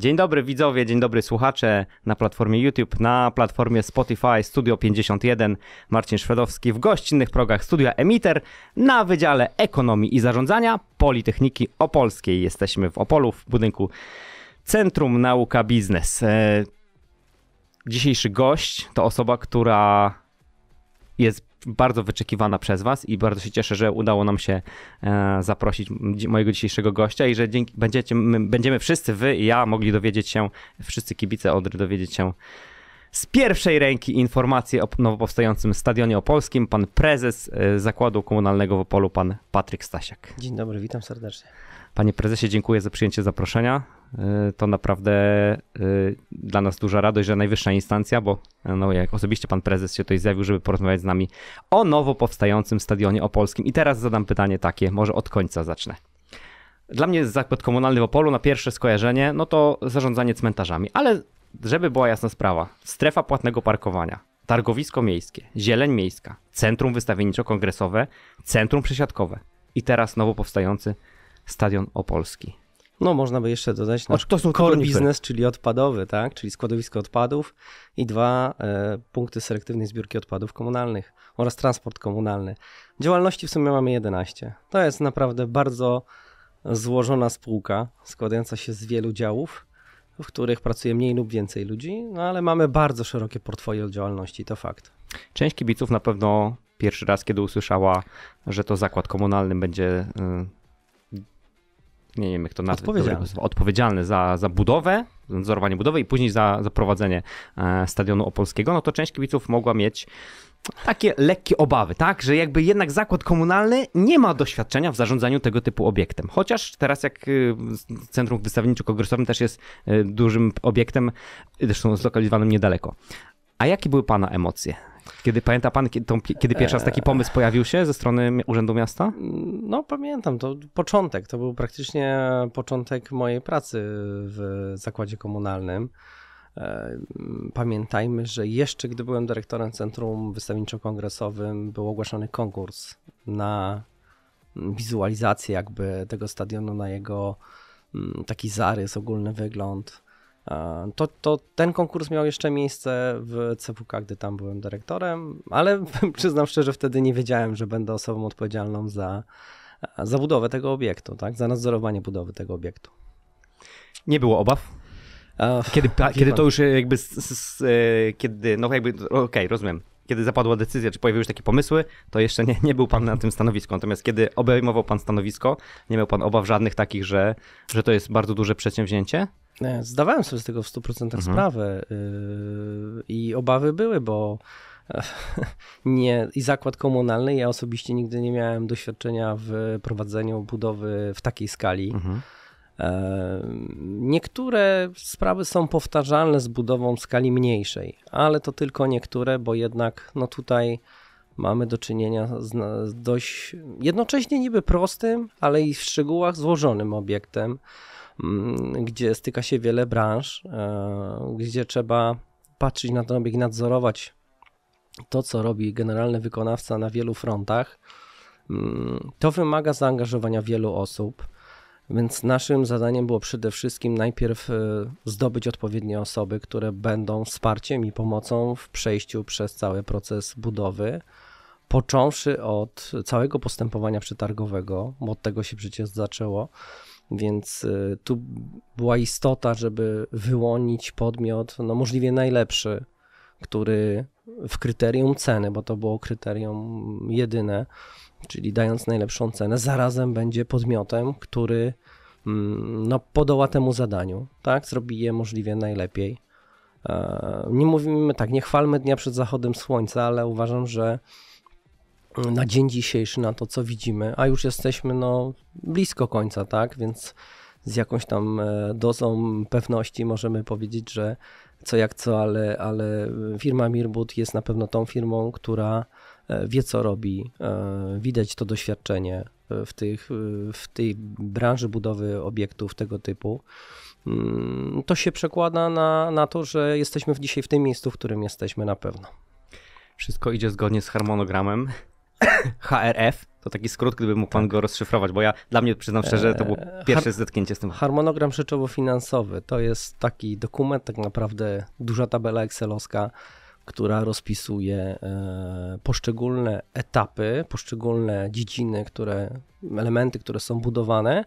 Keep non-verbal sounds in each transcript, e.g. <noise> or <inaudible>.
Dzień dobry widzowie, dzień dobry słuchacze na platformie YouTube, na platformie Spotify Studio 51, Marcin Szwedowski w gościnnych progach Studia Emiter na Wydziale Ekonomii i Zarządzania Politechniki Opolskiej. Jesteśmy w Opolu w budynku Centrum Nauka Biznes. E, dzisiejszy gość to osoba, która jest bardzo wyczekiwana przez Was i bardzo się cieszę, że udało nam się e, zaprosić mojego dzisiejszego gościa i że dzięki, będziecie, będziemy wszyscy, Wy i ja, mogli dowiedzieć się, wszyscy kibice Odry dowiedzieć się z pierwszej ręki informacje o nowo powstającym stadionie opolskim, pan prezes e, Zakładu Komunalnego w Opolu, pan Patryk Stasiak. Dzień dobry, witam serdecznie. Panie prezesie, dziękuję za przyjęcie zaproszenia. Y, to naprawdę y, dla nas duża radość, że najwyższa instancja, bo e, no, jak osobiście pan prezes się tutaj zjawił, żeby porozmawiać z nami o nowo powstającym stadionie opolskim. I teraz zadam pytanie takie, może od końca zacznę. Dla mnie zakład komunalny w Opolu na pierwsze skojarzenie, no to zarządzanie cmentarzami, ale żeby była jasna sprawa, strefa płatnego parkowania, targowisko miejskie, zieleń miejska, centrum wystawienniczo-kongresowe, centrum przesiadkowe i teraz nowo powstający stadion opolski. No, można by jeszcze dodać na to są core biznes, czyli odpadowy, tak? czyli składowisko odpadów i dwa e, punkty selektywnej zbiórki odpadów komunalnych oraz transport komunalny. Działalności w sumie mamy 11. To jest naprawdę bardzo złożona spółka, składająca się z wielu działów, w których pracuje mniej lub więcej ludzi, no ale mamy bardzo szerokie portfolio działalności, to fakt. Część kibiców na pewno pierwszy raz, kiedy usłyszała, że to zakład komunalny będzie y, nie wiem jak to nazwać, odpowiedzialny, odpowiedzialny za, za budowę, nadzorowanie budowy i później za, za prowadzenie e, stadionu opolskiego, no to część kibiców mogła mieć takie lekkie obawy, tak? Że jakby jednak zakład komunalny nie ma doświadczenia w zarządzaniu tego typu obiektem. Chociaż teraz jak y, Centrum Wystawniczo-Kongresowym też jest y, dużym obiektem, zresztą zlokalizowanym niedaleko. A jakie były Pana emocje kiedy pamięta pan, kiedy, tą, kiedy pierwszy raz taki pomysł pojawił się ze strony Urzędu Miasta? No pamiętam, to początek, to był praktycznie początek mojej pracy w zakładzie komunalnym. E, pamiętajmy, że jeszcze gdy byłem dyrektorem Centrum Wystawniczo-Kongresowym, był ogłaszany konkurs na wizualizację jakby tego stadionu, na jego mm, taki zarys, ogólny wygląd. To, to ten konkurs miał jeszcze miejsce w CWK, gdy tam byłem dyrektorem, ale <laughs> przyznam szczerze, wtedy nie wiedziałem, że będę osobą odpowiedzialną za, za budowę tego obiektu, tak? za nadzorowanie budowy tego obiektu. Nie było obaw? Kiedy, kiedy to już e, jakby, s, s, e, kiedy, no jakby, okej, okay, rozumiem, kiedy zapadła decyzja, czy pojawiły się takie pomysły, to jeszcze nie, nie był pan na tym stanowisku. Natomiast kiedy obejmował pan stanowisko, nie miał pan obaw żadnych takich, że, że to jest bardzo duże przedsięwzięcie? E, zdawałem sobie z tego w 100% mhm. sprawę y, i obawy były, bo <laughs> nie, i zakład komunalny, ja osobiście nigdy nie miałem doświadczenia w prowadzeniu budowy w takiej skali. Mhm. E, niektóre sprawy są powtarzalne z budową skali mniejszej, ale to tylko niektóre, bo jednak no tutaj mamy do czynienia z dość jednocześnie niby prostym, ale i w szczegółach złożonym obiektem. Mm, gdzie styka się wiele branż, e, gdzie trzeba patrzeć na ten obieg, nadzorować to, co robi generalny wykonawca na wielu frontach. Mm, to wymaga zaangażowania wielu osób, więc naszym zadaniem było przede wszystkim najpierw e, zdobyć odpowiednie osoby, które będą wsparciem i pomocą w przejściu przez cały proces budowy, począwszy od całego postępowania przetargowego, bo od tego się przecież zaczęło więc y, tu była istota, żeby wyłonić podmiot no możliwie najlepszy, który w kryterium ceny, bo to było kryterium jedyne, czyli dając najlepszą cenę, zarazem będzie podmiotem, który mm, no, podoła temu zadaniu, tak? Zrobi je możliwie najlepiej. E, nie mówimy tak, nie chwalmy dnia przed zachodem słońca, ale uważam, że Mm, na dzień dzisiejszy, na to co widzimy, a już jesteśmy no, blisko końca, tak? Więc z jakąś tam e, dozą pewności możemy powiedzieć, że co jak co, ale, ale firma Mirbud jest na pewno tą firmą, która e, wie co robi. E, widać to doświadczenie w, tych, w tej branży budowy obiektów tego typu. Mm, to się przekłada na, na to, że jesteśmy dzisiaj w tym miejscu, w którym jesteśmy na pewno. Wszystko idzie zgodnie z harmonogramem. HRF. To taki skrót, gdyby mógł pan tak. go rozszyfrować, bo ja dla mnie przyznam szczerze, to było eee, pierwsze zetknięcie z tym. Harmonogram rzeczowo-finansowy to jest taki dokument, tak naprawdę duża tabela Excelowska, która rozpisuje eee, poszczególne etapy, poszczególne dziedziny, które, elementy, które są budowane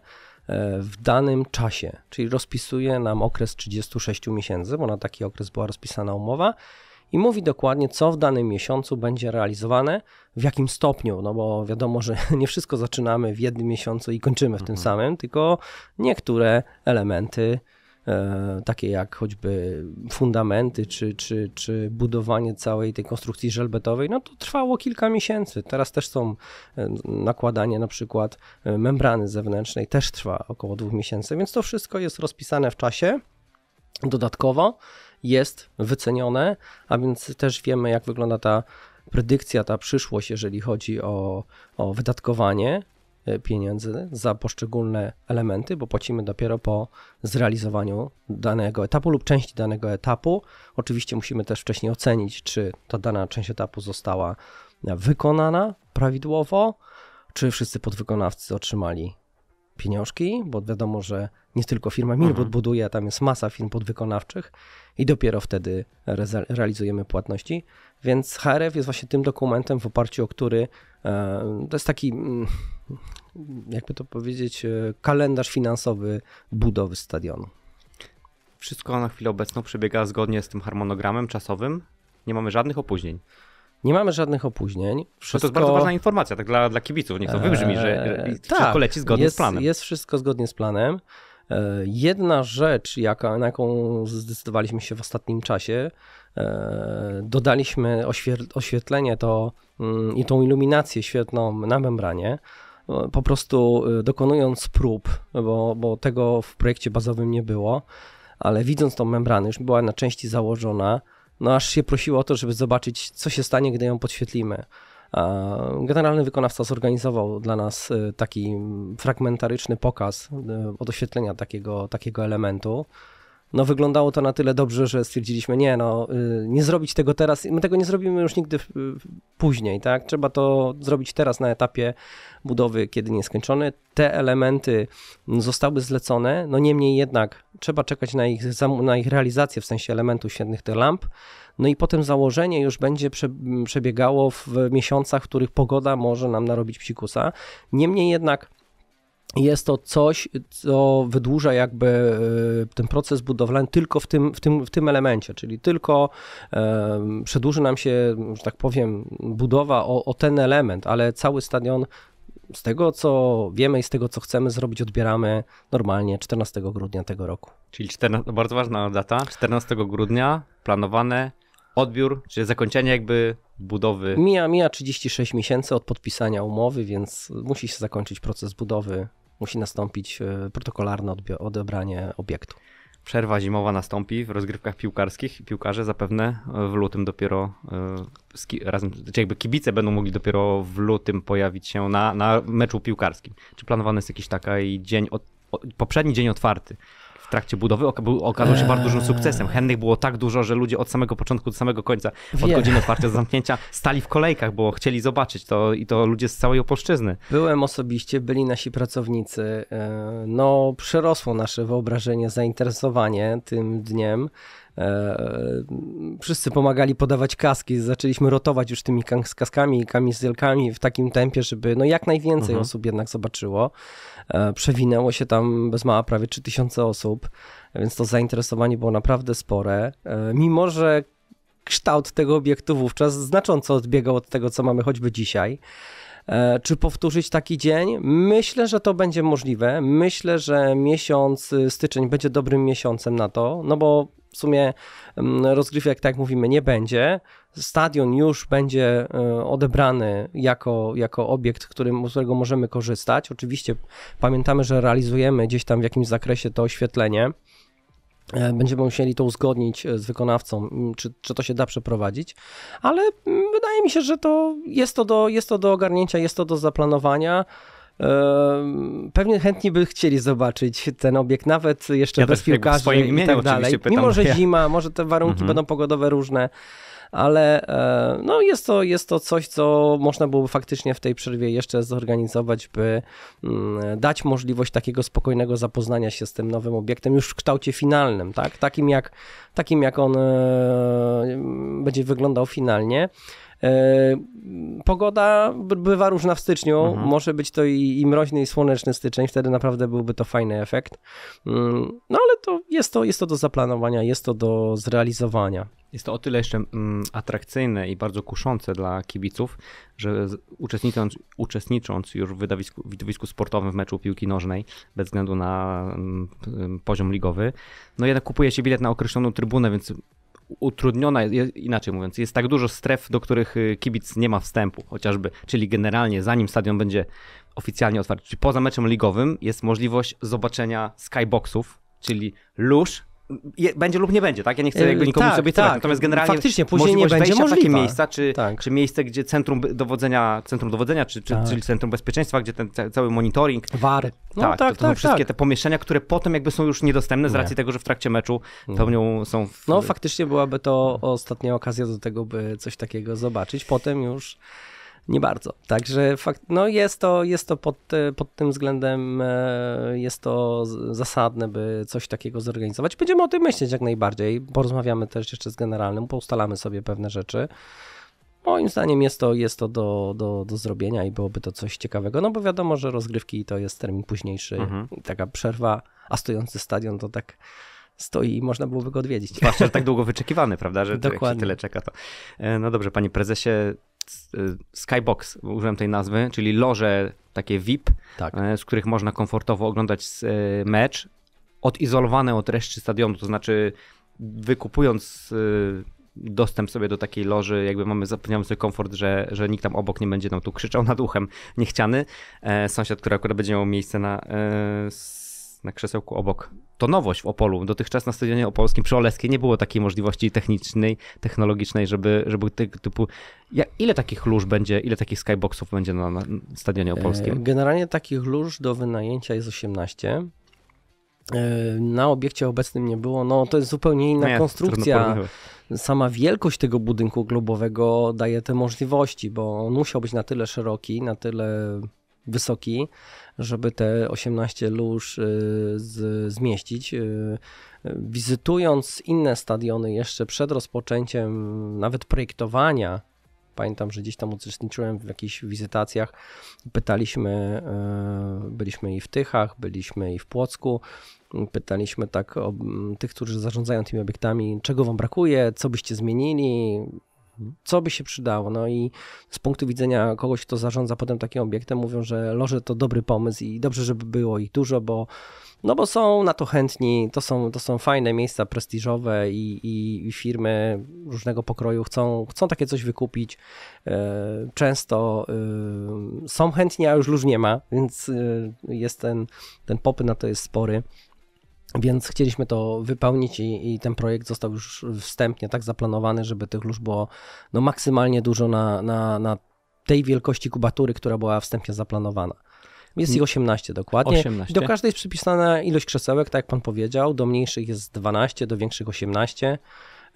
eee, w danym czasie, czyli rozpisuje nam okres 36 miesięcy, bo na taki okres była rozpisana umowa i mówi dokładnie, co w danym miesiącu będzie realizowane, w jakim stopniu, no bo wiadomo, że <laughs> nie wszystko zaczynamy w jednym miesiącu i kończymy w mhm. tym samym, tylko niektóre elementy e, takie jak choćby fundamenty czy, czy, czy budowanie całej tej konstrukcji żelbetowej, no to trwało kilka miesięcy. Teraz też są e, nakładanie na przykład e, membrany zewnętrznej, też trwa około dwóch miesięcy, więc to wszystko jest rozpisane w czasie dodatkowo jest wycenione, a więc też wiemy, jak wygląda ta predykcja, ta przyszłość, jeżeli chodzi o, o wydatkowanie e, pieniędzy za poszczególne elementy, bo płacimy dopiero po zrealizowaniu danego etapu lub części danego etapu. Oczywiście musimy też wcześniej ocenić, czy ta dana część etapu została wykonana prawidłowo, czy wszyscy podwykonawcy otrzymali pieniążki, bo wiadomo, że nie tylko firma Mirbud mhm. buduje, a tam jest masa firm podwykonawczych i dopiero wtedy realizujemy płatności. Więc HRF jest właśnie tym dokumentem, w oparciu o który e, to jest taki, mm, jakby to powiedzieć, e, kalendarz finansowy budowy stadionu. Wszystko na chwilę obecną przebiega zgodnie z tym harmonogramem czasowym. Nie mamy żadnych opóźnień. Nie mamy żadnych opóźnień. Wszystko... to jest bardzo ważna informacja, tak dla, dla kibiców. Niech to e, wybrzmi, że, tak, wszystko leci zgodnie jest, z planem. Jest wszystko zgodnie z planem. E, jedna rzecz, jaka, na jaką zdecydowaliśmy się w ostatnim czasie, e, dodaliśmy oświetlenie to mm, i tą iluminację świetną na membranie. E, po prostu dokonując prób, bo, bo tego w projekcie bazowym nie było, ale widząc tą membranę, już była na części założona, no aż się prosiło o to, żeby zobaczyć, co się stanie, gdy ją podświetlimy. Generalny wykonawca zorganizował dla nas y, taki fragmentaryczny pokaz y, odoświetlenia takiego, takiego elementu no wyglądało to na tyle dobrze, że stwierdziliśmy, nie no, y, nie zrobić tego teraz, my tego nie zrobimy już nigdy później, tak? Trzeba to zrobić teraz na etapie budowy, kiedy nieskończony. Te elementy zostały zlecone, no niemniej jednak trzeba czekać na ich, na ich realizację w sensie elementów świetnych tych lamp, no i potem założenie już będzie przebiegało w miesiącach, w których pogoda może nam narobić psikusa. Niemniej jednak jest to coś, co wydłuża jakby e, ten proces budowlany tylko w tym, w tym, w tym elemencie, czyli tylko um, przedłuży nam się, że tak powiem, budowa o, o ten element, ale cały stadion z tego, co wiemy i z tego, co chcemy zrobić, odbieramy normalnie 14 grudnia tego roku. Czyli 14, bardzo ważna data, 14 grudnia planowane odbiór, czyli zakończenie jakby budowy. Mija, mija 36 miesięcy od podpisania umowy, więc musi się zakończyć proces budowy musi nastąpić e, protokolarne odebranie obiektu. Przerwa zimowa nastąpi w rozgrywkach piłkarskich. Piłkarze zapewne e, w lutym dopiero e, razem, czy jakby kibice będą mogli dopiero w lutym pojawić się na, na meczu piłkarskim. Czy planowany jest jakiś taki dzień, od, poprzedni dzień otwarty w trakcie budowy okazał się bardzo dużym eee. sukcesem. Chętnych było tak dużo, że ludzie od samego początku do samego końca, od godziny otwarcia do zamknięcia, stali w kolejkach, bo chcieli zobaczyć to i to ludzie z całej Opolszczyzny. Byłem osobiście, byli nasi pracownicy. Eee, no, przerosło nasze wyobrażenie, zainteresowanie tym dniem. E, wszyscy pomagali podawać kaski, zaczęliśmy rotować już tymi kaskami i kamizelkami w takim tempie, żeby no jak najwięcej mhm. osób jednak zobaczyło. E, przewinęło się tam bez mała prawie 3000 osób, więc to zainteresowanie było naprawdę spore. E, mimo, że kształt tego obiektu wówczas znacząco odbiegał od tego, co mamy choćby dzisiaj. Czy powtórzyć taki dzień? Myślę, że to będzie możliwe. Myślę, że miesiąc y, styczeń będzie dobrym miesiącem na to, no bo w sumie mm, rozgrywek, tak jak mówimy, nie będzie. Stadion już będzie e, odebrany jako, jako obiekt, którym, z którego możemy korzystać. Oczywiście pamiętamy, że realizujemy gdzieś tam w jakimś zakresie to oświetlenie. E, będziemy musieli to uzgodnić e, z wykonawcą, czy, czy to się da przeprowadzić, ale wydaje mi się, że to jest to, do, jest to do ogarnięcia, jest to do zaplanowania pewnie chętni by chcieli zobaczyć ten obiekt, nawet jeszcze ja bez piłkarzy i tak dalej. Pytam, Mimo, że zima, może te warunki mhm. będą pogodowe różne, ale e, no jest, to, jest to coś, co można byłoby faktycznie w tej przerwie jeszcze zorganizować, by mm, dać możliwość takiego spokojnego zapoznania się z tym nowym obiektem już w kształcie finalnym, tak? takim, jak, takim jak on e, będzie wyglądał finalnie. E, pogoda bywa różna w styczniu, mhm. może być to i, i, mroźny i słoneczny styczeń, wtedy naprawdę byłby to fajny efekt. Mm, no ale to jest, to jest to do zaplanowania, jest to do zrealizowania. Jest to o tyle jeszcze mm, atrakcyjne i bardzo kuszące dla kibiców, że uczestnicząc, uczestnicząc już w wydawisku, widowisku sportowym w meczu piłki nożnej, bez względu na mm, poziom ligowy, no jednak kupuje się bilet na określoną trybunę, więc utrudniona, jest, inaczej mówiąc, jest tak dużo stref, do których y, kibic nie ma wstępu, chociażby, czyli generalnie zanim stadion będzie oficjalnie otwarty, czyli poza meczem ligowym jest możliwość zobaczenia skyboxów, czyli lóż będzie lub nie będzie, tak? Ja nie chcę yy, jakby nikomu tak, sobie tak. Natomiast generalnie faktycznie później nie będzie możliwe. takie miejsca, czy, tak. czy miejsce, gdzie centrum dowodzenia, centrum dowodzenia, czy, czy tak. czyli centrum bezpieczeństwa, gdzie ten cały monitoring. Wary. Tak, no, tak, tak, to, to tak, są tak, wszystkie te pomieszczenia, które potem jakby są już niedostępne z racji nie. tego, że w trakcie meczu pełnią są. W... No faktycznie byłaby to ostatnia okazja do tego, by coś takiego zobaczyć. Potem już nie bardzo. Także fakt, no jest to, jest to pod, e, pod tym względem e, jest to zasadne, by coś takiego zorganizować. Będziemy o tym myśleć jak najbardziej. Porozmawiamy też jeszcze z generalnym, poustalamy sobie pewne rzeczy. Moim zdaniem jest to, jest to do, do, do zrobienia i byłoby to coś ciekawego, no bo wiadomo, że rozgrywki to jest termin późniejszy, mhm. taka przerwa, a stojący stadion to tak stoi i można byłoby go odwiedzić. Zwłaszcza, że tak długo wyczekiwany, prawda, że Dokładnie. tyle czeka to. E, no dobrze, panie prezesie, Y, skybox, użyłem tej nazwy, czyli loże takie VIP, tak. E, z których można komfortowo oglądać e, mecz, odizolowane od reszty stadionu, to znaczy wykupując e, dostęp sobie do takiej loży, jakby mamy, zapewniamy sobie komfort, że, że nikt tam obok nie będzie nam tu krzyczał nad uchem niechciany. sąsiad, który akurat będzie miał miejsce na na krzesełku obok. To nowość w Opolu. Dotychczas na stadionie opolskim przy Oleskiej nie było takiej możliwości technicznej, technologicznej, żeby, żeby tego typu... Ja, ile takich lóż będzie, ile takich skyboxów będzie na, na stadionie e, opolskim? Generalnie takich lóż do wynajęcia jest 18 e, na obiekcie obecnym nie było. No to jest zupełnie inna nie, no konstrukcja. Sama wielkość tego budynku globowego daje te możliwości, bo on musiał być na tyle szeroki, na tyle wysoki, żeby te 18 lóż y, z, zmieścić. Y, wizytując inne stadiony jeszcze przed rozpoczęciem nawet projektowania Pamiętam, że gdzieś tam uczestniczyłem w jakichś wizytacjach. Pytaliśmy, y, byliśmy i w Tychach, byliśmy i w Płocku. Pytaliśmy tak o tych, którzy zarządzają tymi obiektami, czego wam brakuje, co byście zmienili, co by się przydało? No i z punktu widzenia kogoś, kto zarządza potem takim obiektem, mówią, że loże to dobry pomysł i dobrze, żeby było ich dużo, bo no bo są na to chętni, to są, to są fajne miejsca prestiżowe i, i, i, firmy różnego pokroju chcą, chcą takie coś wykupić. E, często e, są chętni, a już luz nie ma, więc e, jest ten, ten popyt na to jest spory. Więc chcieliśmy to wypełnić i, i, ten projekt został już wstępnie tak zaplanowany, żeby tych lóż było no, maksymalnie dużo na, na, na tej wielkości kubatury, która była wstępnie zaplanowana. Jest ich 18 mm. dokładnie. 18. Do każdej jest przypisana ilość krzesełek, tak jak pan powiedział. Do mniejszych jest 12, do większych 18.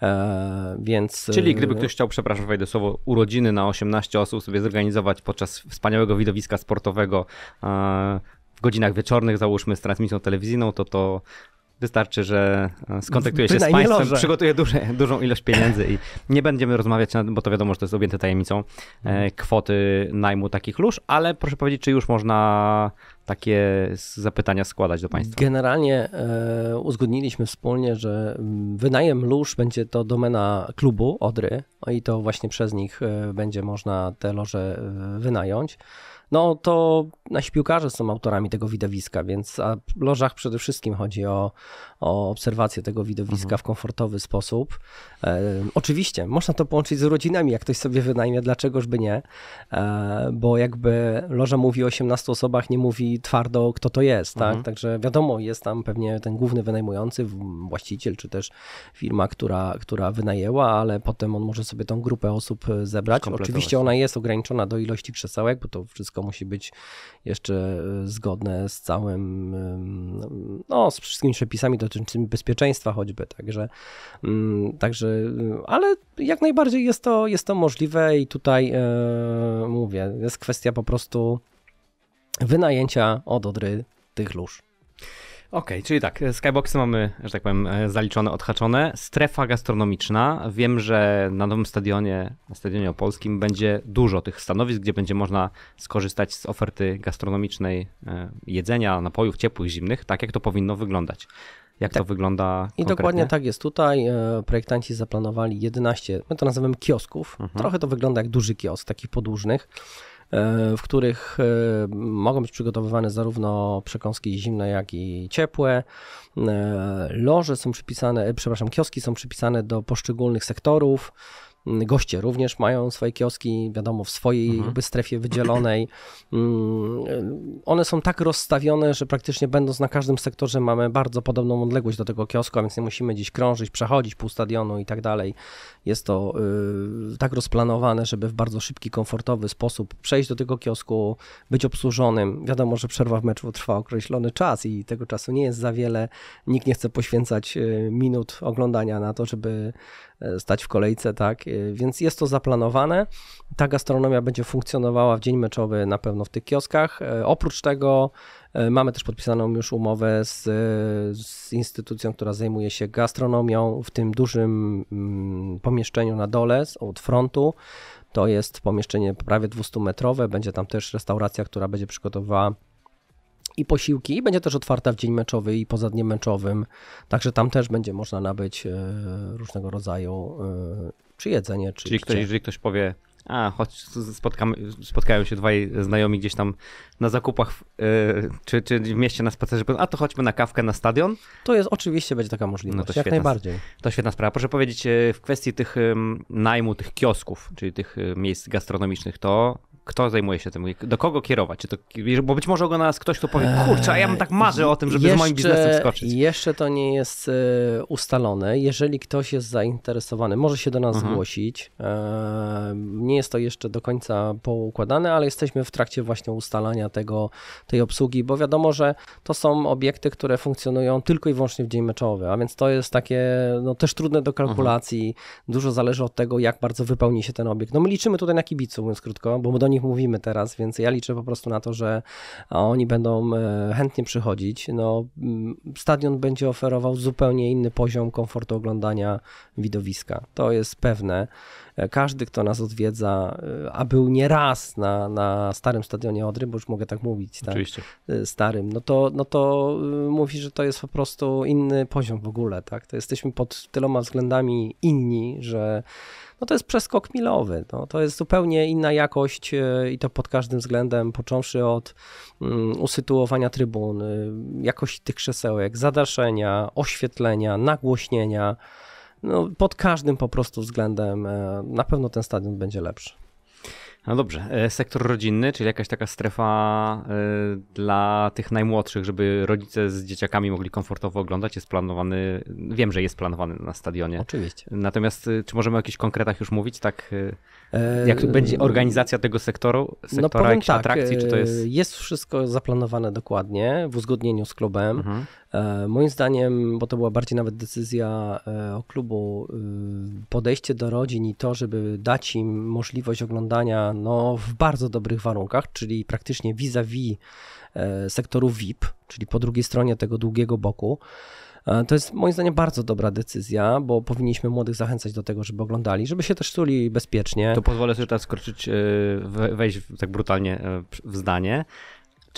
E, więc... Czyli gdyby e, ktoś chciał, przepraszam, wejdę słowo, urodziny na 18 osób sobie zorganizować podczas wspaniałego widowiska sportowego, e, w godzinach wieczornych, załóżmy z transmisją telewizyjną, to to wystarczy, że e, skontaktuję się z państwem, przygotuję duże, dużą ilość pieniędzy i nie będziemy rozmawiać, bo to wiadomo, że to jest objęte tajemnicą e, mhm. kwoty najmu takich lóż, ale proszę powiedzieć, czy już można takie zapytania składać do państwa? Generalnie e, uzgodniliśmy wspólnie, że mm, wynajem lóż będzie to domena klubu Odry no i to właśnie przez nich będzie można te loże wynająć no to nasi piłkarze są autorami tego widowiska, więc a w lożach przede wszystkim chodzi o, o obserwację tego widowiska mhm. w komfortowy sposób. E, oczywiście można to połączyć z rodzinami, jak ktoś sobie wynajmie, dlaczegożby nie, e, bo jakby loża mówi o 18 osobach, nie mówi twardo kto to jest, tak? Mhm. Także wiadomo, jest tam pewnie ten główny wynajmujący, właściciel, czy też firma, która, która wynajęła, ale potem on może sobie tą grupę osób zebrać. Oczywiście ona jest ograniczona do ilości krzesełek, bo to wszystko wszystko musi być jeszcze e, zgodne z całym, no, z wszystkimi przepisami dotyczącymi bezpieczeństwa choćby, także, mm, także, e, ale jak najbardziej jest to, jest to możliwe i tutaj e, mówię, jest kwestia po prostu wynajęcia od Odry tych lóż. Okej, okay, czyli tak, skyboxy mamy, że tak powiem, e, zaliczone, odhaczone. Strefa gastronomiczna. Wiem, że na nowym stadionie, na stadionie opolskim będzie dużo tych stanowisk, gdzie będzie można skorzystać z oferty gastronomicznej e, jedzenia, napojów ciepłych, zimnych, tak jak to powinno wyglądać. Jak tak. to wygląda? Konkretnie? I dokładnie tak jest tutaj. E, projektanci zaplanowali 11, my to nazywamy kiosków. Mhm. Trochę to wygląda jak duży kiosk, takich podłużnych. E, w których e, mogą być przygotowywane zarówno przekąski zimne, jak i ciepłe. E, loże są przypisane, przepraszam, kioski są przypisane do poszczególnych sektorów. Goście również mają swoje kioski, wiadomo, w swojej mhm. jakby strefie wydzielonej. Mm, one są tak rozstawione, że praktycznie będąc na każdym sektorze mamy bardzo podobną odległość do tego kiosku, a więc nie musimy gdzieś krążyć, przechodzić pół stadionu i tak dalej. Jest to y, tak rozplanowane, żeby w bardzo szybki, komfortowy sposób przejść do tego kiosku, być obsłużonym. Wiadomo, że przerwa w meczu trwa określony czas i tego czasu nie jest za wiele. Nikt nie chce poświęcać y, minut oglądania na to, żeby E, stać w kolejce, tak? E, więc jest to zaplanowane. Ta gastronomia będzie funkcjonowała w dzień meczowy na pewno w tych kioskach. E, oprócz tego mamy też podpisaną już umowę z, z instytucją, która zajmuje się gastronomią w tym dużym mm, pomieszczeniu na dole od frontu. To jest pomieszczenie prawie 200-metrowe. Będzie tam też restauracja, która będzie przygotowywała i posiłki. i Będzie też otwarta w dzień meczowy i poza dniem meczowym, także tam też będzie można nabyć e, różnego rodzaju czy e, jedzenie, czy Czyli ktoś, jeżeli ktoś powie, a choć spotkamy, spotkają się dwaj znajomi gdzieś tam na zakupach e, czy, czy w mieście na spacerze, a to chodźmy na kawkę na stadion. To jest oczywiście będzie taka możliwość, no to jak świetna, najbardziej. To świetna sprawa. Proszę powiedzieć, w kwestii tych najmu tych kiosków, czyli tych miejsc gastronomicznych, to kto zajmuje się tym? Do kogo kierować? To, bo być może na nas ktoś, kto powie, kurczę, a ja bym tak marzę o tym, żeby jeszcze, z moim biznesem skoczyć. Jeszcze to nie jest e, ustalone. Jeżeli ktoś jest zainteresowany, może się do nas mhm. zgłosić. E, nie jest to jeszcze do końca poukładane, ale jesteśmy w trakcie właśnie ustalania tego, tej obsługi, bo wiadomo, że to są obiekty, które funkcjonują tylko i wyłącznie w dzień meczowy, a więc to jest takie no, też trudne do kalkulacji. Mhm. Dużo zależy od tego, jak bardzo wypełni się ten obiekt. No my liczymy tutaj na kibicu, mówiąc krótko, bo do nich nich mówimy teraz, więc ja liczę po prostu na to, że e, oni będą e, chętnie przychodzić. No, mm, stadion będzie oferował zupełnie inny poziom komfortu oglądania widowiska. To jest pewne. E, każdy, kto nas odwiedza, a był nie raz na, na starym stadionie Odry, bo już mogę tak mówić, tak? Oczywiście. starym, no to, no to mówi, że to jest po prostu inny poziom w ogóle. Tak? To jesteśmy pod tyloma względami inni, że no to jest przeskok milowy. No, to jest zupełnie inna jakość e, i to pod każdym względem, począwszy od mm, usytuowania trybun, y, jakości tych krzesełek, zadaszenia, oświetlenia, nagłośnienia. No, pod każdym po prostu względem e, na pewno ten stadion będzie lepszy. No dobrze, e, sektor rodzinny, czyli jakaś taka strefa e, dla tych najmłodszych, żeby rodzice z dzieciakami mogli komfortowo oglądać, jest planowany, wiem, że jest planowany na stadionie. Oczywiście. Natomiast e, czy możemy o jakichś konkretach już mówić, tak jak eee, będzie organizacja tego sektoru, sektora, no tak, atrakcji, czy to jest... Jest wszystko zaplanowane dokładnie w uzgodnieniu z klubem. Mhm. E, moim zdaniem, bo to była bardziej nawet decyzja e, o klubu, y, podejście do rodzin i to, żeby dać im możliwość oglądania no, w bardzo dobrych warunkach, czyli praktycznie vis-a-vis e, sektoru VIP, czyli po drugiej stronie tego długiego boku. To jest moim zdaniem bardzo dobra decyzja, bo powinniśmy młodych zachęcać do tego, żeby oglądali, żeby się też czuli bezpiecznie. To pozwolę sobie teraz skoczyć, wejść tak brutalnie w zdanie.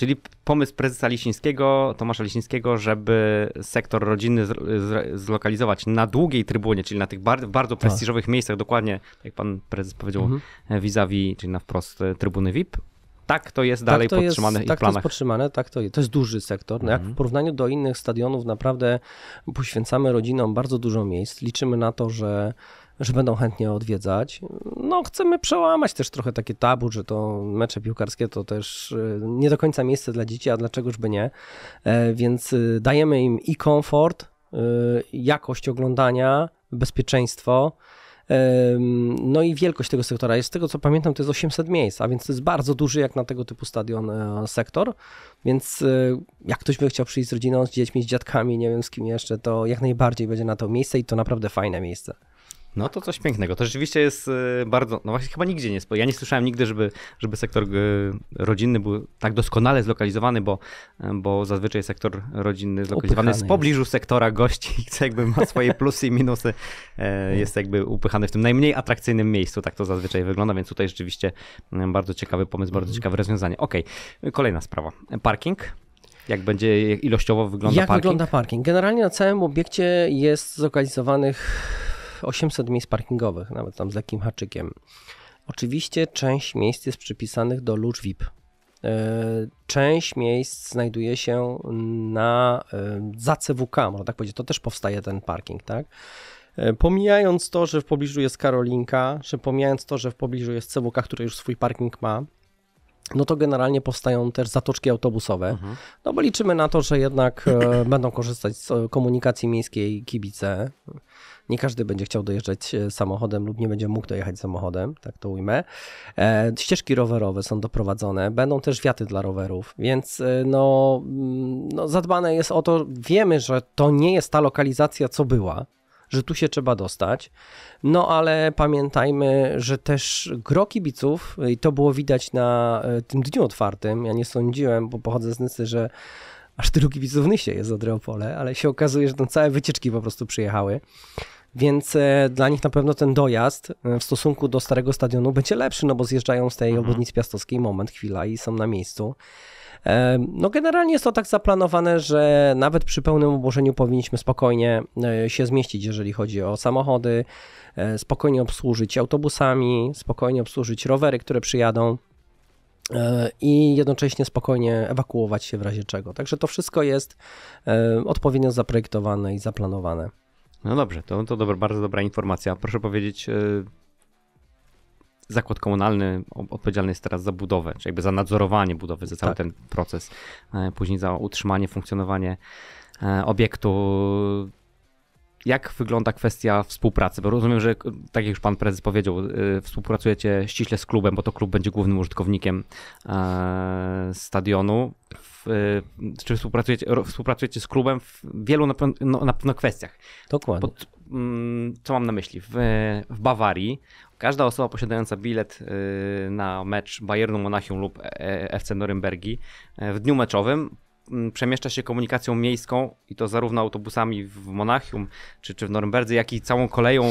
Czyli pomysł prezesa Lisińskiego, Tomasza Lisińskiego, żeby sektor rodzinny zlokalizować na długiej trybunie, czyli na tych bardzo, bardzo tak. prestiżowych tak. miejscach, dokładnie jak pan prezes powiedział, mhm. vis-a-vis, czyli na wprost e, trybuny VIP. Tak to jest tak dalej tak to podtrzymane jest, i tak planach. to jest podtrzymane, tak to jest. Tak to jest duży sektor. No jak mhm. w porównaniu do innych stadionów naprawdę poświęcamy rodzinom bardzo dużo miejsc. Liczymy na to, że że będą chętnie odwiedzać. No, chcemy przełamać też trochę takie tabu, że to mecze piłkarskie to też e, nie do końca miejsce dla dzieci, a dlaczegożby by nie. E, więc e, dajemy im i komfort, jakość oglądania, bezpieczeństwo. No i wielkość tego sektora jest, z tego co pamiętam, to jest 800 miejsc, a więc to jest bardzo duży jak na tego typu stadion sektor, więc jak ktoś by chciał przyjść z rodziną, z dziećmi, z dziadkami, nie wiem z kim jeszcze, to jak najbardziej będzie na to miejsce i to naprawdę fajne miejsce. No to coś pięknego. To rzeczywiście jest y, bardzo, no właśnie chyba nigdzie nie, ja nie słyszałem nigdy, żeby, żeby sektor y, rodzinny był tak doskonale zlokalizowany, bo, bo zazwyczaj sektor rodzinny zlokalizowany jest z pobliżu jest. sektora gości, co <laughs> jakby ma swoje plusy i minusy, e, no. jest jakby upychany w tym najmniej atrakcyjnym miejscu, tak to zazwyczaj wygląda, więc tutaj rzeczywiście e, bardzo ciekawy pomysł, bardzo mhm. ciekawe rozwiązanie. Okej, okay. kolejna sprawa. Parking. Jak będzie ilościowo wygląda Jak parking? Jak wygląda parking? Generalnie na całym obiekcie jest zlokalizowanych 800 miejsc parkingowych, nawet tam z lekkim haczykiem. Oczywiście część miejsc jest przypisanych do lóż VIP. E, część miejsc znajduje się na e, za CWK, można tak powiedzieć, to też powstaje ten parking, tak? E, pomijając to, że w pobliżu jest Karolinka, czy pomijając to, że w pobliżu jest CWK, który już swój parking ma, no to generalnie powstają też zatoczki autobusowe. Mhm. No bo liczymy na to, że jednak e, <clears throat> będą korzystać z e, komunikacji miejskiej kibice. Nie każdy będzie chciał dojeżdżać e, samochodem lub nie będzie mógł dojechać samochodem, tak to ujmę. ścieżki rowerowe są doprowadzone, będą też wiaty dla rowerów, więc no, mm, no zadbane jest o to, wiemy, że to nie jest ta lokalizacja, co była że tu się trzeba dostać. No ale pamiętajmy, że też gro kibiców, i to było widać na e, tym dniu otwartym, ja nie sądziłem, bo pochodzę z Nysy, że aż tylu kibiców w Nysie jest od Reopole, ale się okazuje, że tam całe wycieczki po prostu przyjechały więc e, dla nich na pewno ten dojazd e, w stosunku do starego stadionu będzie lepszy, no bo zjeżdżają z tej mhm. obwodnicy piastowskiej, moment, chwila i są na miejscu. E, no generalnie jest to tak zaplanowane, że nawet przy pełnym obłożeniu powinniśmy spokojnie się zmieścić, jeżeli chodzi o samochody, spokojnie obsłużyć autobusami, spokojnie obsłużyć rowery, które przyjadą i jednocześnie spokojnie ewakuować się w razie czego. Także to wszystko jest odpowiednio zaprojektowane i zaplanowane. No dobrze, to, to dobra, bardzo dobra informacja. Proszę powiedzieć, yy, zakład komunalny odpowiedzialny jest teraz za budowę, czy jakby za nadzorowanie budowy, za cały tak. ten proces, e, później za utrzymanie, funkcjonowanie e, obiektu jak wygląda kwestia współpracy? Bo rozumiem, że tak jak już pan prezes powiedział, y, współpracujecie ściśle z klubem, bo to klub będzie głównym użytkownikiem e, stadionu. Y, czy współpracujecie, współpracujecie z klubem w wielu na pewno, no, na pewno kwestiach? Dokładnie. Pod, mm, co mam na myśli? W, w Bawarii każda osoba posiadająca bilet y, na mecz Bayernu Monachium lub e, e, FC Norymbergi w dniu meczowym przemieszcza się komunikacją miejską i to zarówno autobusami w Monachium czy, czy w Norymberdze, jak i całą koleją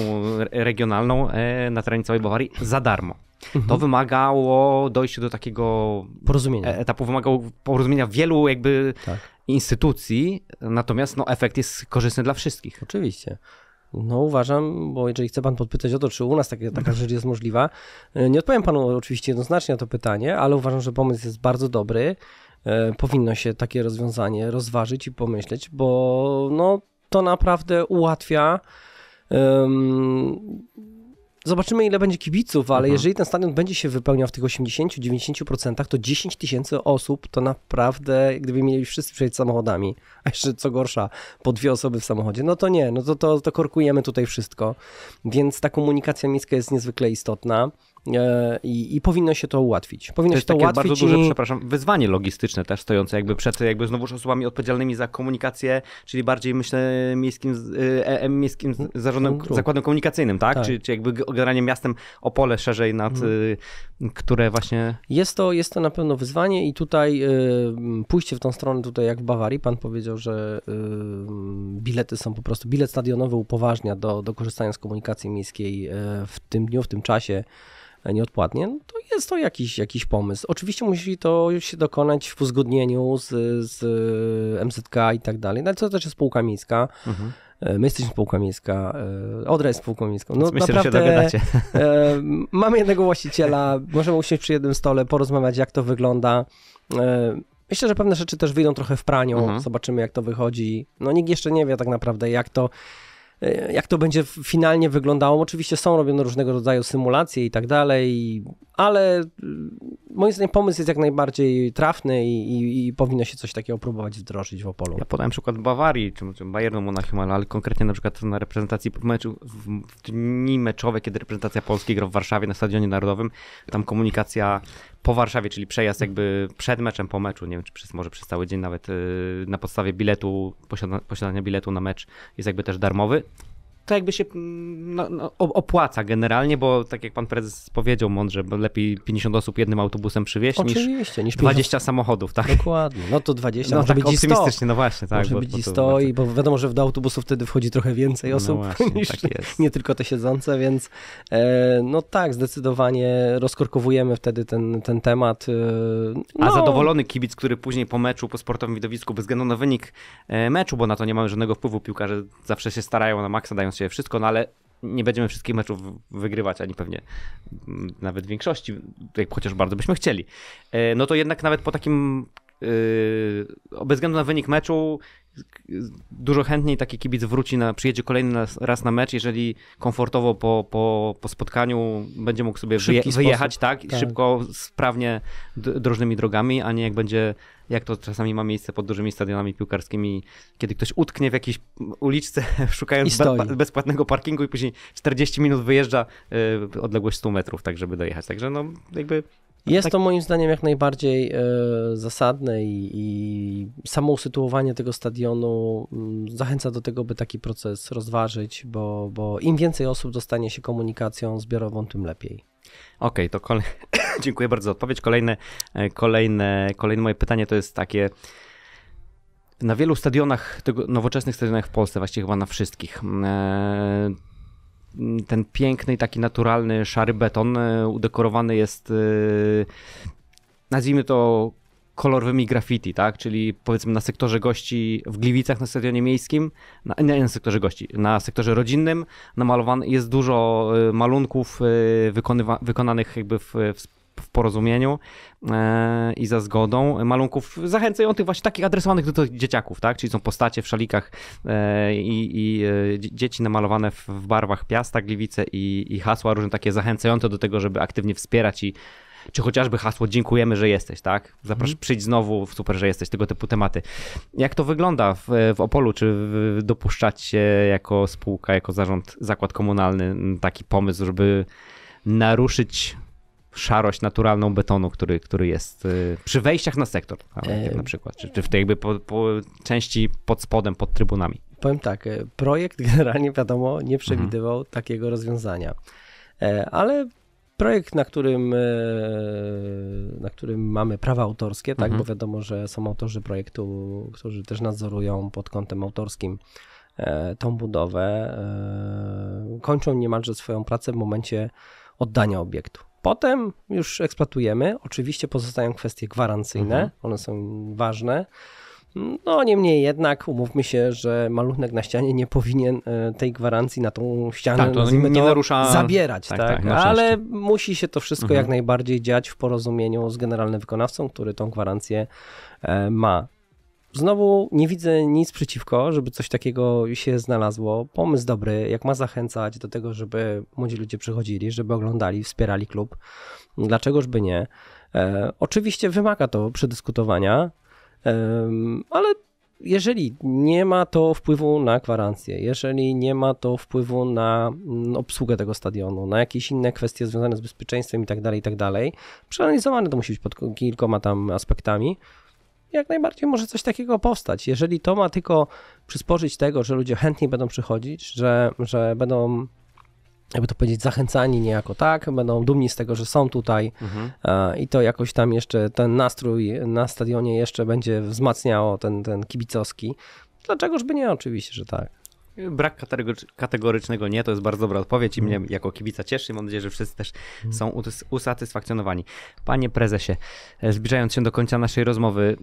regionalną e, na terenie całej Bawarii za darmo. Mhm. To wymagało dojścia do takiego porozumienia. E, etapu, wymagało porozumienia wielu jakby tak. instytucji, natomiast no, efekt jest korzystny dla wszystkich. Oczywiście. No uważam, bo jeżeli chce pan podpytać o to, czy u nas taka rzecz jest możliwa, e, nie odpowiem panu oczywiście jednoznacznie na to pytanie, ale uważam, że pomysł jest bardzo dobry. E, powinno się takie rozwiązanie rozważyć i pomyśleć, bo no, to naprawdę ułatwia. Um, Zobaczymy, ile będzie kibiców, ale mhm. jeżeli ten stadion będzie się wypełniał w tych 80-90%, to 10 tysięcy osób to naprawdę, gdyby mieli wszyscy przejść samochodami, a jeszcze co gorsza, po dwie osoby w samochodzie, no to nie, no to, to, to korkujemy tutaj wszystko. Więc ta komunikacja miejska jest niezwykle istotna. E, I, i, powinno się to ułatwić. Powinno to jest się to takie ułatwić bardzo duże, przepraszam, wyzwanie logistyczne też stojące jakby przed jakby znowuż osobami odpowiedzialnymi za komunikację, czyli bardziej myślę miejskim, y, e, miejskim hmm, zarządem, zakładem komunikacyjnym, tak? tak. Czy, czy, jakby generalnie miastem Opole szerzej nad, hmm. y, które właśnie... Jest to, jest to na pewno wyzwanie i tutaj y, pójście w tą stronę tutaj jak w Bawarii, pan powiedział, że bilety są po prostu, bilet stadionowy upoważnia do, do korzystania z komunikacji miejskiej e, w tym dniu, w tym czasie nieodpłatnie, no to jest to jakiś, jakiś pomysł. Oczywiście musi to się dokonać w uzgodnieniu z, z MZK i tak dalej, no ale to też jest spółka miejska. Mhm. E, my jesteśmy spółka miejska, e, Odra jest spółką miejską. No, Myślę, naprawdę, że się dogadacie. E, Mamy jednego właściciela, możemy usiąść przy jednym stole, porozmawiać jak to wygląda. Myślę, że pewne rzeczy też wyjdą trochę w praniu, mhm. zobaczymy jak to wychodzi. No nikt jeszcze nie wie tak naprawdę jak to E, jak to będzie finalnie wyglądało. Oczywiście są robione różnego rodzaju symulacje i tak dalej, ale moim zdaniem pomysł jest jak najbardziej trafny i, i, i, powinno się coś takiego próbować wdrożyć w Opolu. Ja podałem przykład Bawarii, czy, czy Bayernu Monachium, ale konkretnie na przykład na reprezentacji w, meczu, w, dni meczowe, kiedy reprezentacja Polski gra w Warszawie na Stadionie Narodowym, tam komunikacja po Warszawie, czyli przejazd jakby przed meczem, po meczu, nie wiem, czy przez, może przez cały dzień nawet, y, na podstawie biletu, posiada, posiadania biletu na mecz jest jakby też darmowy, to jakby się mm, no, no, opłaca generalnie, bo tak jak pan prezes powiedział mądrze, lepiej 50 osób jednym autobusem przywieźć niż, 20 50... samochodów, tak? Dokładnie, no to 20, no, może tak być optymistycznie, 100. no właśnie, tak. Może bo, być bo 100 to... Tak- i bo wiadomo, że do autobusu wtedy wchodzi trochę więcej no osób no <laughs> właśnie, niż tak jest. nie tylko te siedzące, więc e, no tak, zdecydowanie rozkorkowujemy wtedy ten, ten temat. E, A no. zadowolony kibic, który później po meczu, po sportowym widowisku, bez względu na wynik e, meczu, bo na to nie mamy żadnego wpływu, piłkarze zawsze się starają na maksa, dają wszystko, no ale nie będziemy wszystkich meczów wygrywać, ani pewnie mm, nawet większości, jak chociaż bardzo byśmy chcieli. E, no to jednak nawet po takim, e, bez względu na wynik meczu, dużo chętniej taki kibic wróci, na, przyjedzie kolejny raz na mecz, jeżeli komfortowo po, po, po spotkaniu będzie mógł sobie wyje, wyjechać, tak, tak, szybko, sprawnie, drożnymi drogami, a nie jak będzie jak to czasami ma miejsce pod dużymi stadionami piłkarskimi, kiedy ktoś utknie w jakiejś uliczce, <laughs> szukając be, bezpłatnego parkingu i później 40 minut wyjeżdża y, odległość 100 metrów, tak żeby dojechać. Także no jakby jest tak. to moim zdaniem jak najbardziej y, zasadne i, i, samo usytuowanie tego stadionu y, zachęca do tego, by taki proces rozważyć, bo, bo im więcej osób dostanie się komunikacją zbiorową, tym lepiej. Okej, okay, to kolej... <coughs> dziękuję bardzo za odpowiedź. Kolejne, e, kolejne, kolejne moje pytanie to jest takie. Na wielu stadionach, nowoczesnych stadionach w Polsce, właściwie chyba na wszystkich, e, ten piękny i taki naturalny szary beton e, udekorowany jest, nazwijmy to, kolorowymi graffiti, tak? Czyli powiedzmy na sektorze gości w Gliwicach na stadionie miejskim, na, nie na sektorze gości, na sektorze rodzinnym namalowany jest dużo y, malunków y, wykonanych jakby w, w w porozumieniu e, i za zgodą malunków zachęcających właśnie takich adresowanych do tych dzieciaków, tak? Czyli są postacie w szalikach e, i, i dzieci namalowane w, w barwach piasta, gliwice i, i hasła różne takie zachęcające do tego, żeby aktywnie wspierać i czy chociażby hasło dziękujemy, że jesteś, tak? Zapraszam, mhm. przyjdź znowu, super, że jesteś, tego typu tematy. Jak to wygląda w, w Opolu? Czy dopuszczacie jako spółka, jako zarząd, zakład komunalny taki pomysł, żeby naruszyć szarość naturalną betonu, który, który jest y, przy wejściach na sektor tak, e... na przykład, czy, czy w tej jakby po, po części pod spodem, pod trybunami. Powiem tak, e, projekt <laughs> generalnie wiadomo nie mhm. przewidywał mhm. takiego rozwiązania, e, ale Projekt, na którym, e, na którym mamy prawa autorskie, tak, mhm. bo wiadomo, że są autorzy projektu, którzy też nadzorują pod kątem autorskim e, tą budowę, e, kończą niemalże swoją pracę w momencie oddania obiektu. Potem już eksploatujemy. Oczywiście pozostają kwestie gwarancyjne, mhm. one są ważne. No niemniej jednak umówmy się, że maluchnek na ścianie nie powinien e, tej gwarancji na tą ścianę tak, to nie to, narusza... zabierać, tak, tak, tak ale musi się to wszystko mhm. jak najbardziej dziać w porozumieniu z generalnym wykonawcą, który tą gwarancję e, ma. Znowu nie widzę nic przeciwko, żeby coś takiego się znalazło. Pomysł dobry, jak ma zachęcać do tego, żeby młodzi ludzie przychodzili, żeby oglądali, wspierali klub. Dlaczegożby nie? E, oczywiście wymaga to przedyskutowania. Ale jeżeli nie ma to wpływu na gwarancję, jeżeli nie ma to wpływu na mm, obsługę tego stadionu, na jakieś inne kwestie związane z bezpieczeństwem itd., tak itd., tak przeanalizowane to musi być pod kilkoma tam aspektami, jak najbardziej może coś takiego powstać. Jeżeli to ma tylko przysporzyć tego, że ludzie chętniej będą przychodzić, że, że będą jakby to powiedzieć, zachęcani niejako, tak? Będą dumni z tego, że są tutaj mhm. E, i to jakoś tam jeszcze ten nastrój na stadionie jeszcze będzie wzmacniało ten, ten kibicowski. Dlaczegożby by nie? Oczywiście, że tak. Brak kategorycznego nie to jest bardzo dobra odpowiedź i mnie mhm. jako kibica cieszy. Mam nadzieję, że wszyscy też mhm. są usatysfakcjonowani. Panie prezesie, e, zbliżając się do końca naszej rozmowy,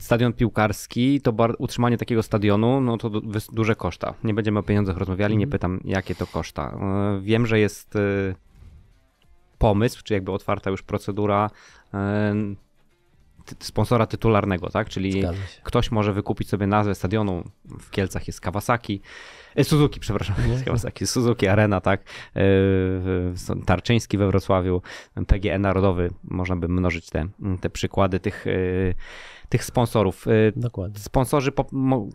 stadion piłkarski to utrzymanie takiego stadionu no to duże koszta. Nie będziemy o pieniądzach rozmawiali, nie mhm. pytam jakie to koszta. E, wiem, że jest e, pomysł, czy jakby otwarta już procedura sponsora tytularnego, tak? Czyli ktoś może wykupić sobie nazwę stadionu, w Kielcach jest Kawasaki, e, Suzuki, przepraszam, nie? Kawasaki, Suzuki Arena, tak? E, Tarczyński we Wrocławiu, PGE Narodowy, można by mnożyć te, te przykłady tych e, tych sponsorów. Y, Dokładnie. Sponsorzy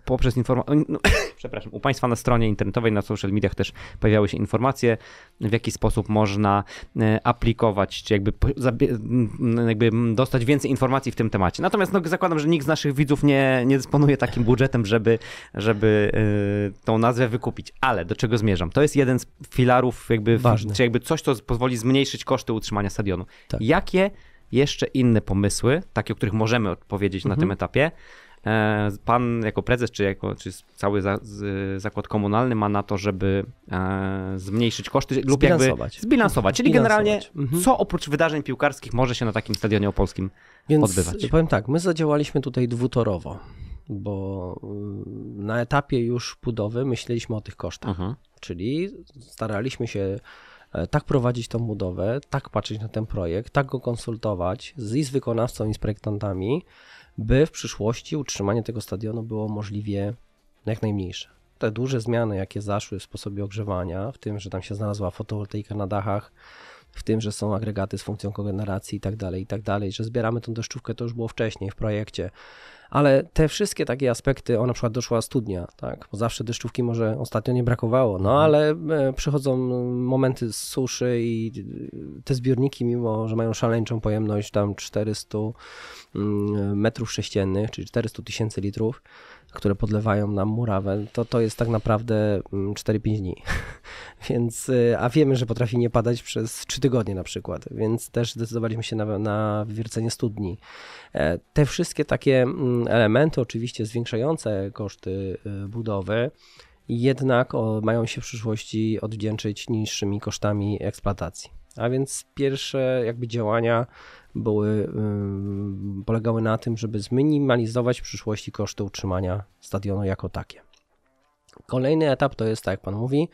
poprzez informacje. No, <coughs> przepraszam, u Państwa na stronie internetowej, na social mediach też pojawiały się informacje, w jaki sposób można y, aplikować, czy jakby, jakby dostać więcej informacji w tym temacie. Natomiast no, zakładam, że nikt z naszych widzów nie, nie dysponuje takim budżetem, żeby, żeby y, tą nazwę wykupić. Ale do czego zmierzam? To jest jeden z filarów, jakby, w, czy jakby coś, co pozwoli zmniejszyć koszty utrzymania stadionu. Tak. Jakie jeszcze inne pomysły, takie, o których możemy odpowiedzieć mhm. na tym mhm. etapie. E, pan jako prezes, czy, jako, czy cały za, z, zakład komunalny ma na to, żeby e, zmniejszyć koszty lub zbilansować. jakby zbilansować. Czyli zbilansować. generalnie, mhm. co oprócz wydarzeń piłkarskich może się na takim stadionie opolskim Więc odbywać? Powiem tak, my zadziałaliśmy tutaj dwutorowo, bo y, na etapie już budowy myśleliśmy o tych kosztach. Mhm. Czyli staraliśmy się E, tak prowadzić tą budowę, tak patrzeć na ten projekt, tak go konsultować z, i z wykonawcą, i z projektantami, by w przyszłości utrzymanie tego stadionu było możliwie jak najmniejsze. Te duże zmiany, jakie zaszły w sposobie ogrzewania, w tym, że tam się znalazła fotowoltaika na dachach, w tym, że są agregaty z funkcją kogeneracji i tak dalej, i tak dalej, że zbieramy tą deszczówkę, to już było wcześniej w projekcie. Ale te wszystkie takie aspekty, o na przykład doszła studnia, tak, bo zawsze deszczówki może ostatnio nie brakowało, no mhm. ale e, przychodzą momenty z suszy i e, te zbiorniki, mimo że mają szaleńczą pojemność tam 400 mm, metrów sześciennych, czyli 400 tysięcy litrów, które podlewają nam murawę, to to jest tak naprawdę 4-5 mm, dni. <laughs> Więc, y, a wiemy, że potrafi nie padać przez 3 tygodnie na przykład, więc też zdecydowaliśmy się na, na wywiercenie studni. E, te wszystkie takie mm, elementy oczywiście zwiększające koszty y, budowy, jednak mają się w przyszłości odwdzięczyć niższymi kosztami eksploatacji. A więc pierwsze jakby działania były, polegały na tym, żeby zminimalizować w przyszłości koszty utrzymania stadionu jako takie. Kolejny etap to jest, tak jak Pan mówi,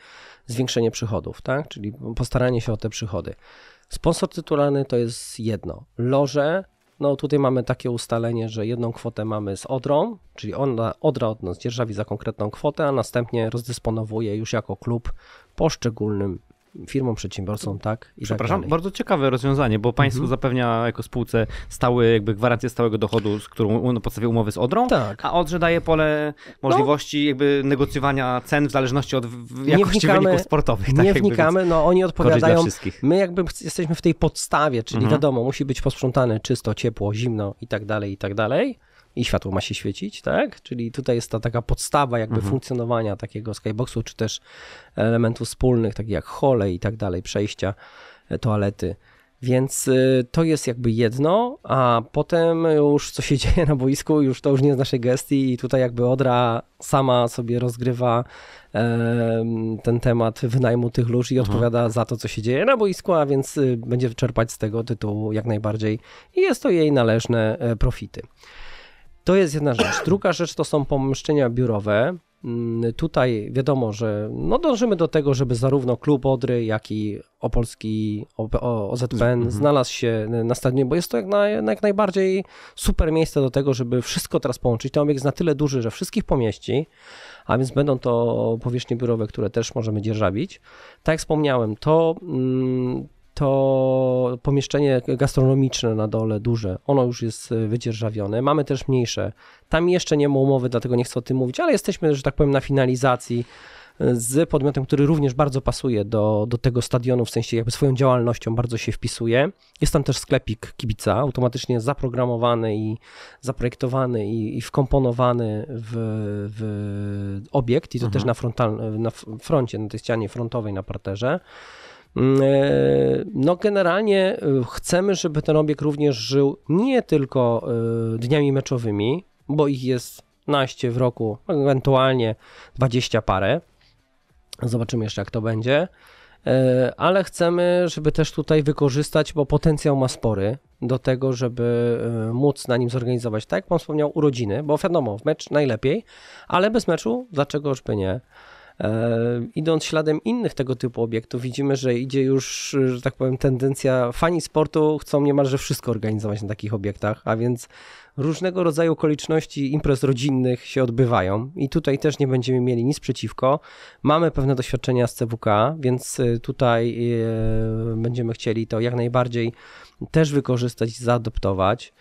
zwiększenie przychodów, tak? czyli postaranie się o te przychody. Sponsor tytularny to jest jedno. Loże, no tutaj mamy takie ustalenie, że jedną kwotę mamy z Odrą, czyli ona, Odra od nas dzierżawi za konkretną kwotę, a następnie rozdysponowuje już jako klub poszczególnym firmom, przedsiębiorcom, tak? I tak Przepraszam, tak bardzo ciekawe rozwiązanie, bo państwo mhm. zapewnia jako spółce stały, jakby gwarancję stałego dochodu, z którą na podstawie umowy z Odrą, tak. a Odrze daje pole no. możliwości no. jakby negocjowania cen w zależności od jakości wnikamy, wyników sportowych. Tak nie wnikamy, no oni odpowiadają. My jakby jesteśmy w tej podstawie, czyli mhm. wiadomo, musi być posprzątane czysto, ciepło, zimno i tak dalej, i tak dalej i światło ma się świecić, tak? Czyli tutaj jest ta taka podstawa jakby mhm. funkcjonowania takiego skyboxu, czy też elementów wspólnych, takich jak hole i tak dalej, przejścia, e, toalety. Więc y, to jest jakby jedno, a potem już co się <laughs> dzieje na boisku, już to już nie jest naszej gestii i tutaj jakby Odra sama sobie rozgrywa ten temat wynajmu tych lóż i mhm. odpowiada za to, co się dzieje na boisku, a więc y, będzie czerpać z tego tytułu jak najbardziej i jest to jej należne e, profity. To jest jedna rzecz. Druga rzecz to są pomieszczenia biurowe. Mm, tutaj wiadomo, że no dążymy do tego, żeby zarówno klub Odry, jak i Opolski OZPN mhm. znalazł się na stadionie, bo jest to jak, na, jak najbardziej super miejsce do tego, żeby wszystko teraz połączyć. Ten obiekt jest na tyle duży, że wszystkich pomieści, a więc będą to powierzchnie biurowe, które też możemy dzierżawić. Tak jak wspomniałem, to mm, to pomieszczenie gastronomiczne na dole, duże, ono już jest e, wydzierżawione. Mamy też mniejsze. Tam jeszcze nie ma umowy, dlatego nie chcę o tym mówić, ale jesteśmy, że tak powiem, na finalizacji e, z podmiotem, który również bardzo pasuje do, do tego stadionu, w sensie jakby swoją działalnością bardzo się wpisuje. Jest tam też sklepik kibica, automatycznie zaprogramowany i zaprojektowany i, i wkomponowany w, w obiekt i to mhm. też na, frontal, e, na froncie, na tej ścianie frontowej na parterze. Mm, e, no, generalnie e, chcemy, żeby ten obiekt również żył nie tylko e, dniami meczowymi, bo ich jest naście w roku, ewentualnie 20 parę. Zobaczymy jeszcze, jak to będzie. Ale chcemy, żeby też tutaj wykorzystać, bo potencjał ma spory do tego, żeby móc na nim zorganizować, tak jak Pan wspomniał, urodziny, bo wiadomo, w mecz najlepiej, ale bez meczu, dlaczegożby nie? E, idąc śladem innych tego typu obiektów, widzimy, że idzie już, że tak powiem, tendencja. Fani sportu chcą niemalże wszystko organizować na takich obiektach, a więc różnego rodzaju okoliczności imprez rodzinnych się odbywają i tutaj też nie będziemy mieli nic przeciwko. Mamy pewne doświadczenia z CWK, więc e, tutaj e, będziemy chcieli to jak najbardziej też wykorzystać zaadoptować.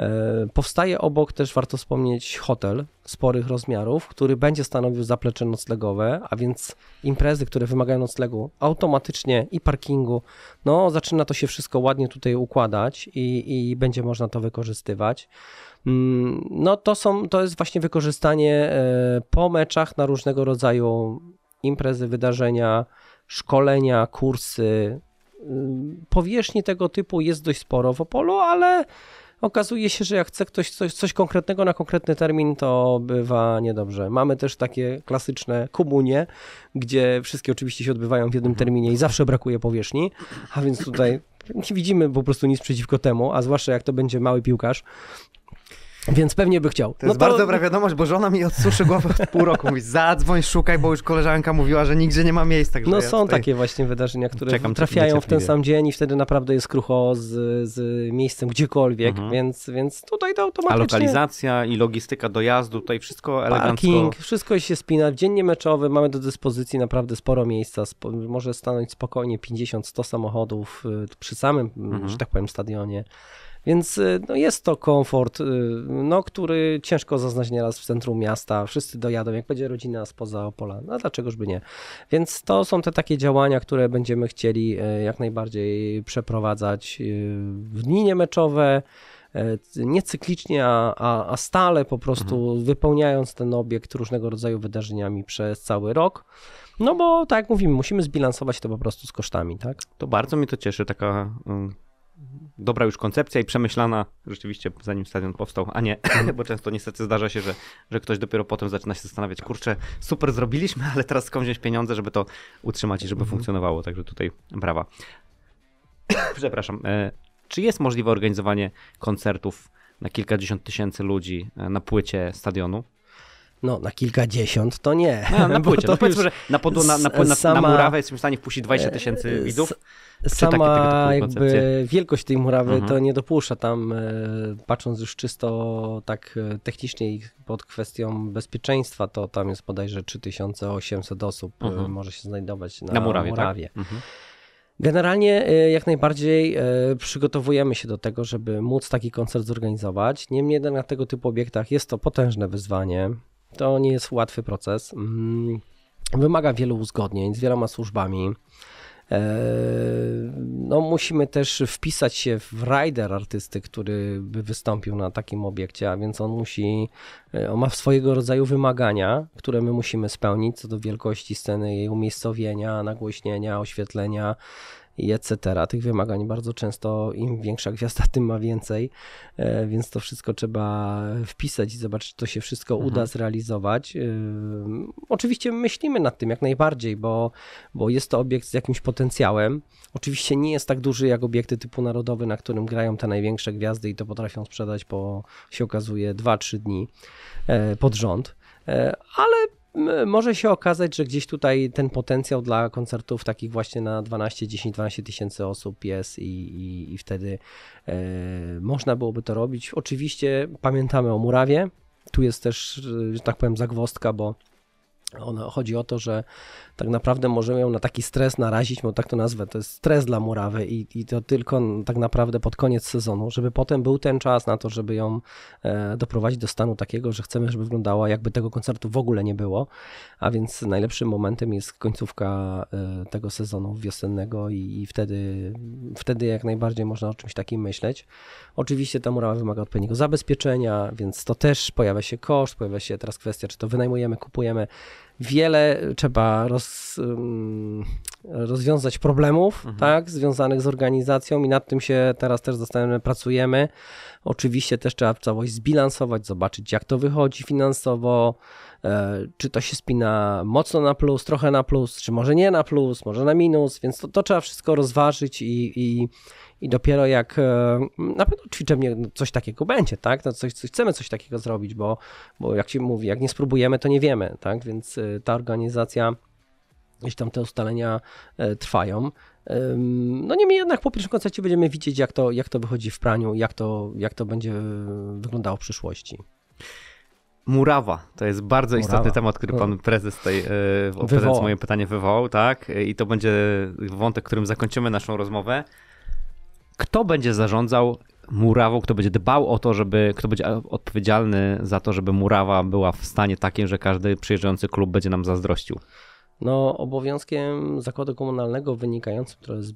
E, powstaje obok też, warto wspomnieć, hotel sporych rozmiarów, który będzie stanowił zaplecze noclegowe, a więc imprezy, które wymagają noclegu automatycznie i parkingu, no zaczyna to się wszystko ładnie tutaj układać i, i będzie można to wykorzystywać. Mm, no to, są, to jest właśnie wykorzystanie e, po meczach na różnego rodzaju imprezy, wydarzenia, szkolenia, kursy. Mm, powierzchni tego typu jest dość sporo w Opolu, ale Okazuje się, że jak chce ktoś coś, coś konkretnego na konkretny termin, to bywa niedobrze. Mamy też takie klasyczne komunie, gdzie wszystkie oczywiście się odbywają w jednym mhm. terminie i zawsze brakuje powierzchni, a więc tutaj <clears throat> nie widzimy po prostu nic przeciwko temu, a zwłaszcza jak to będzie mały piłkarz, więc pewnie by chciał. To no jest to... bardzo dobra wiadomość, bo żona mi odsuszy głowę od pół roku. Mówi, zadzwoń, szukaj, bo już koleżanka mówiła, że nigdzie nie ma miejsca. no ja są tutaj... takie właśnie wydarzenia, które Czekam, trafiają w ten sam dzień i wtedy naprawdę jest krucho z, z miejscem gdziekolwiek, mhm. więc, więc tutaj to automatycznie... A lokalizacja i logistyka dojazdu, tutaj wszystko elegancko... Parking, wszystko się spina. W dziennie meczowy mamy do dyspozycji naprawdę sporo miejsca. Spo... Może stanąć spokojnie 50-100 samochodów y, przy samym, mhm. że tak powiem, stadionie. Więc y, no, jest to komfort, y, no, który ciężko zaznać nieraz w centrum miasta. Wszyscy dojadą, jak będzie rodzina spoza Opola, no dlaczegoż by nie. Więc to są te takie działania, które będziemy chcieli y, jak najbardziej przeprowadzać w dni niemeczowe nie cyklicznie, a, a, a, stale po prostu mhm. wypełniając ten obiekt różnego rodzaju wydarzeniami przez cały rok. No bo tak jak mówimy, musimy zbilansować to po prostu z kosztami, tak? To bardzo mi to cieszy, taka dobra już koncepcja i przemyślana rzeczywiście zanim stadion powstał, a nie, <laughs> bo często niestety zdarza się, że, że ktoś dopiero potem zaczyna się zastanawiać, kurczę, super zrobiliśmy, ale teraz skąd wziąć pieniądze, żeby to utrzymać i żeby mhm. funkcjonowało, także tutaj brawa. <coughs> Przepraszam. E, czy jest możliwe organizowanie koncertów na kilkadziesiąt tysięcy ludzi e, na płycie stadionu? No, na kilkadziesiąt to nie. No, na <laughs> płycie. No powiedzmy, że na, podu, na, na, na, sama, na murawę jesteśmy w stanie wpuścić 20 e, tysięcy widzów. sama jakby wielkość tej murawy mhm. to nie dopuszcza tam, e, patrząc już czysto tak e, technicznie i pod kwestią bezpieczeństwa, to tam jest bodajże 3800 osób mhm. może się znajdować na, na murawie. Tak? murawie. Tak? Mhm. Generalnie jak najbardziej przygotowujemy się do tego, żeby móc taki koncert zorganizować. Niemniej jednak na tego typu obiektach jest to potężne wyzwanie. To nie jest łatwy proces. Mm, wymaga wielu uzgodnień z wieloma służbami. E, no, musimy też wpisać się w rider artysty, który by wystąpił na takim obiekcie, a więc on musi, e, on ma swojego rodzaju wymagania, które my musimy spełnić co do wielkości sceny, jej umiejscowienia, nagłośnienia, oświetlenia, i etc. Tych wymagań bardzo często im większa gwiazda, <laughs> tym ma więcej, e, więc to wszystko trzeba wpisać i zobaczyć, czy to się wszystko mhm. uda zrealizować. E, oczywiście myślimy nad tym jak najbardziej, bo, bo jest to obiekt z jakimś potencjałem. Oczywiście nie jest tak duży jak obiekty typu narodowy, na którym grają te największe gwiazdy i to potrafią sprzedać po, się okazuje, 2-3 dni e, pod rząd ale może się okazać, że gdzieś tutaj ten potencjał dla koncertów takich właśnie na 12, 10, 12 tysięcy osób jest i, i, i wtedy e, można byłoby to robić. Oczywiście pamiętamy o Murawie. Tu jest też, że tak powiem, zagwostka, bo ono, chodzi o to, że tak naprawdę możemy ją na taki stres narazić, bo tak to nazwę, to jest stres dla murawy i, i to tylko tak naprawdę pod koniec sezonu, żeby potem był ten czas na to, żeby ją e, doprowadzić do stanu takiego, że chcemy, żeby wyglądała jakby tego koncertu w ogóle nie było, a więc najlepszym momentem jest końcówka e, tego sezonu wiosennego i, i, wtedy, wtedy jak najbardziej można o czymś takim myśleć. Oczywiście ta murawa wymaga odpowiedniego zabezpieczenia, więc to też pojawia się koszt, pojawia się teraz kwestia, czy to wynajmujemy, kupujemy, wiele trzeba roz, rozwiązać problemów, mhm. tak, związanych z organizacją i nad tym się teraz też zastanawiamy, pracujemy. Oczywiście też trzeba całość zbilansować, zobaczyć jak to wychodzi finansowo, e, czy to się spina mocno na plus, trochę na plus, czy może nie na plus, może na minus, więc to, to trzeba wszystko rozważyć i, i, i dopiero jak e, na pewno ćwiczem no, coś takiego będzie, tak? No coś, coś, chcemy coś takiego zrobić, bo, bo jak się mówi, jak nie spróbujemy, to nie wiemy, tak? Więc e, ta organizacja, jeśli tam te ustalenia e, trwają, no niemniej jednak po pierwszym koncercie będziemy widzieć, jak to, jak to wychodzi w praniu, jak to, jak to będzie wyglądało w przyszłości. Murawa to jest bardzo Murawa. istotny temat, który no. pan prezes tej, w moje pytanie wywołał, tak? I to będzie wątek, którym zakończymy naszą rozmowę kto będzie zarządzał murawą, kto będzie dbał o to, żeby, kto będzie odpowiedzialny za to, żeby murawa była w stanie takim, że każdy przyjeżdżający klub będzie nam zazdrościł? No, obowiązkiem zakładu komunalnego wynikającym z,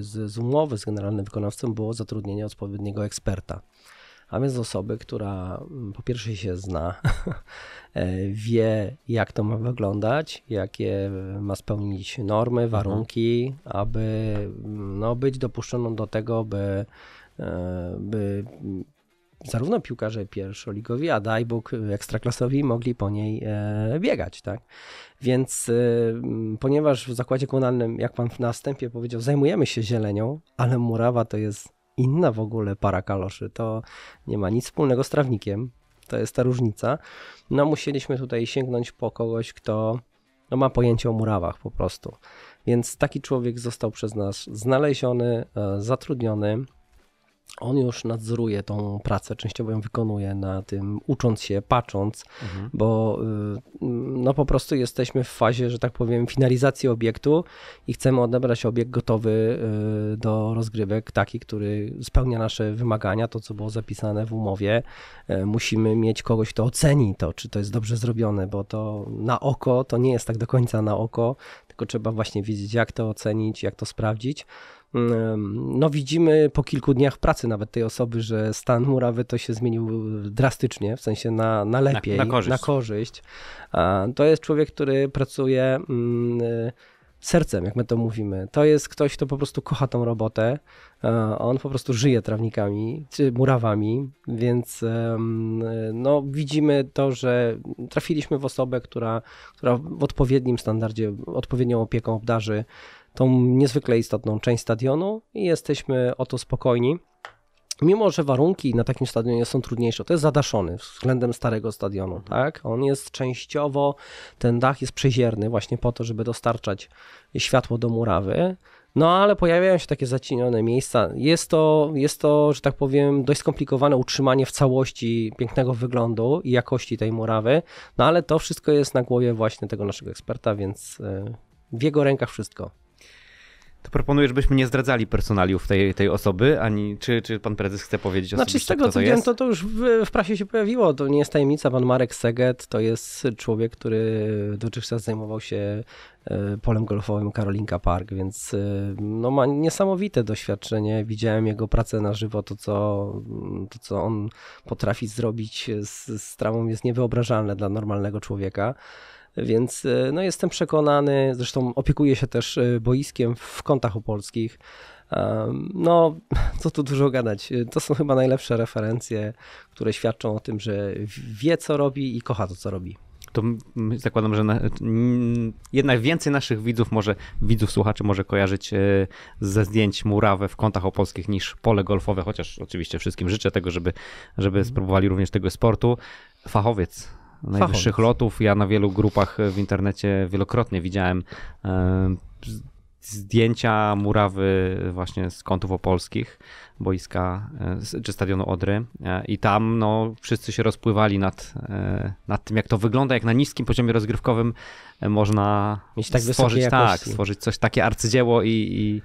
z, z umowy z generalnym wykonawcą było zatrudnienie odpowiedniego eksperta a więc osoby, która mm, po pierwsze się zna, <laughs> e, wie jak to ma wyglądać, jakie ma spełnić normy, mhm. warunki, mhm. aby mm, no, być dopuszczoną do tego, by, e, by mm, zarówno piłkarze pierwszoligowi, a daj Bóg ekstraklasowi mogli po niej e, biegać, tak? Więc ponieważ w zakładzie komunalnym, jak pan w następie powiedział, zajmujemy się zielenią, ale murawa to jest inna w ogóle para kaloszy. To nie ma nic wspólnego z trawnikiem. To jest ta różnica. No musieliśmy tutaj sięgnąć po kogoś, kto no, ma pojęcie o murawach po prostu. Więc taki człowiek został przez nas znaleziony, e, zatrudniony on już nadzoruje tą pracę, częściowo ją wykonuje na tym, ucząc się, patrząc, mhm. bo y, no po prostu jesteśmy w fazie, że tak powiem, finalizacji obiektu i chcemy odebrać obiekt gotowy y, do rozgrywek, taki, który spełnia nasze wymagania, to co było zapisane w umowie. Y, musimy mieć kogoś, kto oceni to, czy to jest dobrze zrobione, bo to na oko, to nie jest tak do końca na oko, tylko trzeba właśnie wiedzieć, jak to ocenić, jak to sprawdzić no widzimy po kilku dniach pracy nawet tej osoby, że stan murawy to się zmienił drastycznie, w sensie na, na lepiej, na, na korzyść. Na korzyść. To jest człowiek, który pracuje mm, sercem, jak my to mówimy. To jest ktoś, kto po prostu kocha tą robotę. On po prostu żyje trawnikami czy murawami, więc no, widzimy to, że trafiliśmy w osobę, która, która w odpowiednim standardzie, odpowiednią opieką obdarzy tą niezwykle istotną część stadionu i jesteśmy o to spokojni mimo że warunki na takim stadionie są trudniejsze, to jest zadaszony względem starego stadionu, tak? On jest częściowo, ten dach jest przezierny właśnie po to, żeby dostarczać światło do murawy, no ale pojawiają się takie zacienione miejsca. Jest to, jest to, że tak powiem, dość skomplikowane utrzymanie w całości pięknego wyglądu i jakości tej murawy, no ale to wszystko jest na głowie właśnie tego naszego eksperta, więc e, w jego rękach wszystko. To proponuję, żebyśmy nie zdradzali personaliów tej, tej osoby, ani czy, czy pan prezes chce powiedzieć znaczy, z tego, co to wiem, to, to już w, w, prasie się pojawiło, to nie jest tajemnica, pan Marek Seget to jest człowiek, który dotychczas zajmował się e, polem golfowym Karolinka Park, więc e, no, ma niesamowite doświadczenie. Widziałem jego pracę na żywo, to co, to, co on potrafi zrobić z, z jest niewyobrażalne dla normalnego człowieka. Więc e, no, jestem przekonany, zresztą opiekuję się też e, boiskiem w kątach opolskich. No, <laughs> co tu dużo gadać. To są chyba najlepsze referencje, które świadczą o tym, że wie co robi i kocha to co robi to zakładam, że na, jednak więcej naszych widzów, może widzów, słuchaczy może kojarzyć e, ze zdjęć murawę w kątach opolskich niż pole golfowe, chociaż oczywiście wszystkim życzę tego, żeby, żeby mhm. spróbowali również tego sportu. Fachowiec, najwyższych Fachowiec. lotów. Ja na wielu grupach w internecie wielokrotnie widziałem e, zdjęcia murawy właśnie z kątów opolskich, boiska e, czy stadionu Odry e, i tam no, wszyscy się rozpływali nad, nad tym, jak to wygląda, jak na niskim poziomie rozgrywkowym można Mieć tak stworzyć, tak, stworzyć coś takie arcydzieło i, i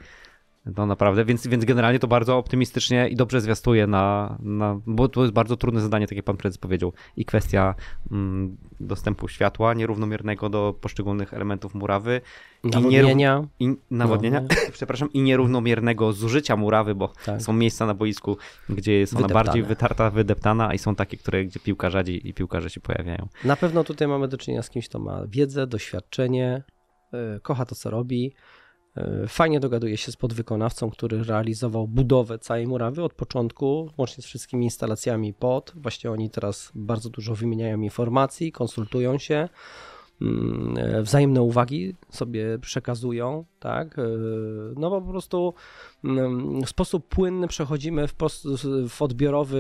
no naprawdę, więc, więc generalnie to bardzo optymistycznie i dobrze zwiastuje na, na bo to jest bardzo trudne zadanie, tak jak pan prezes powiedział, i kwestia mm, dostępu światła nierównomiernego do poszczególnych elementów murawy. Nawodnienia. I, nierów, i nawodnienia, no, <laughs> przepraszam, i nierównomiernego zużycia murawy, bo tak. są miejsca na boisku, gdzie jest ona bardziej wytarta, wydeptana i są takie, które, gdzie piłka rzadzi i piłkarze się pojawiają. Na pewno tutaj mamy do czynienia z kimś, kto ma wiedzę, doświadczenie, y, kocha to, co robi E, fajnie dogaduje się z podwykonawcą, który realizował budowę całej murawy od początku, łącznie z wszystkimi instalacjami pod. Właśnie oni teraz bardzo dużo wymieniają informacji, konsultują się, mm, e, wzajemne uwagi sobie przekazują, tak? E, no bo po prostu mm, w sposób płynny przechodzimy w, w odbiorowy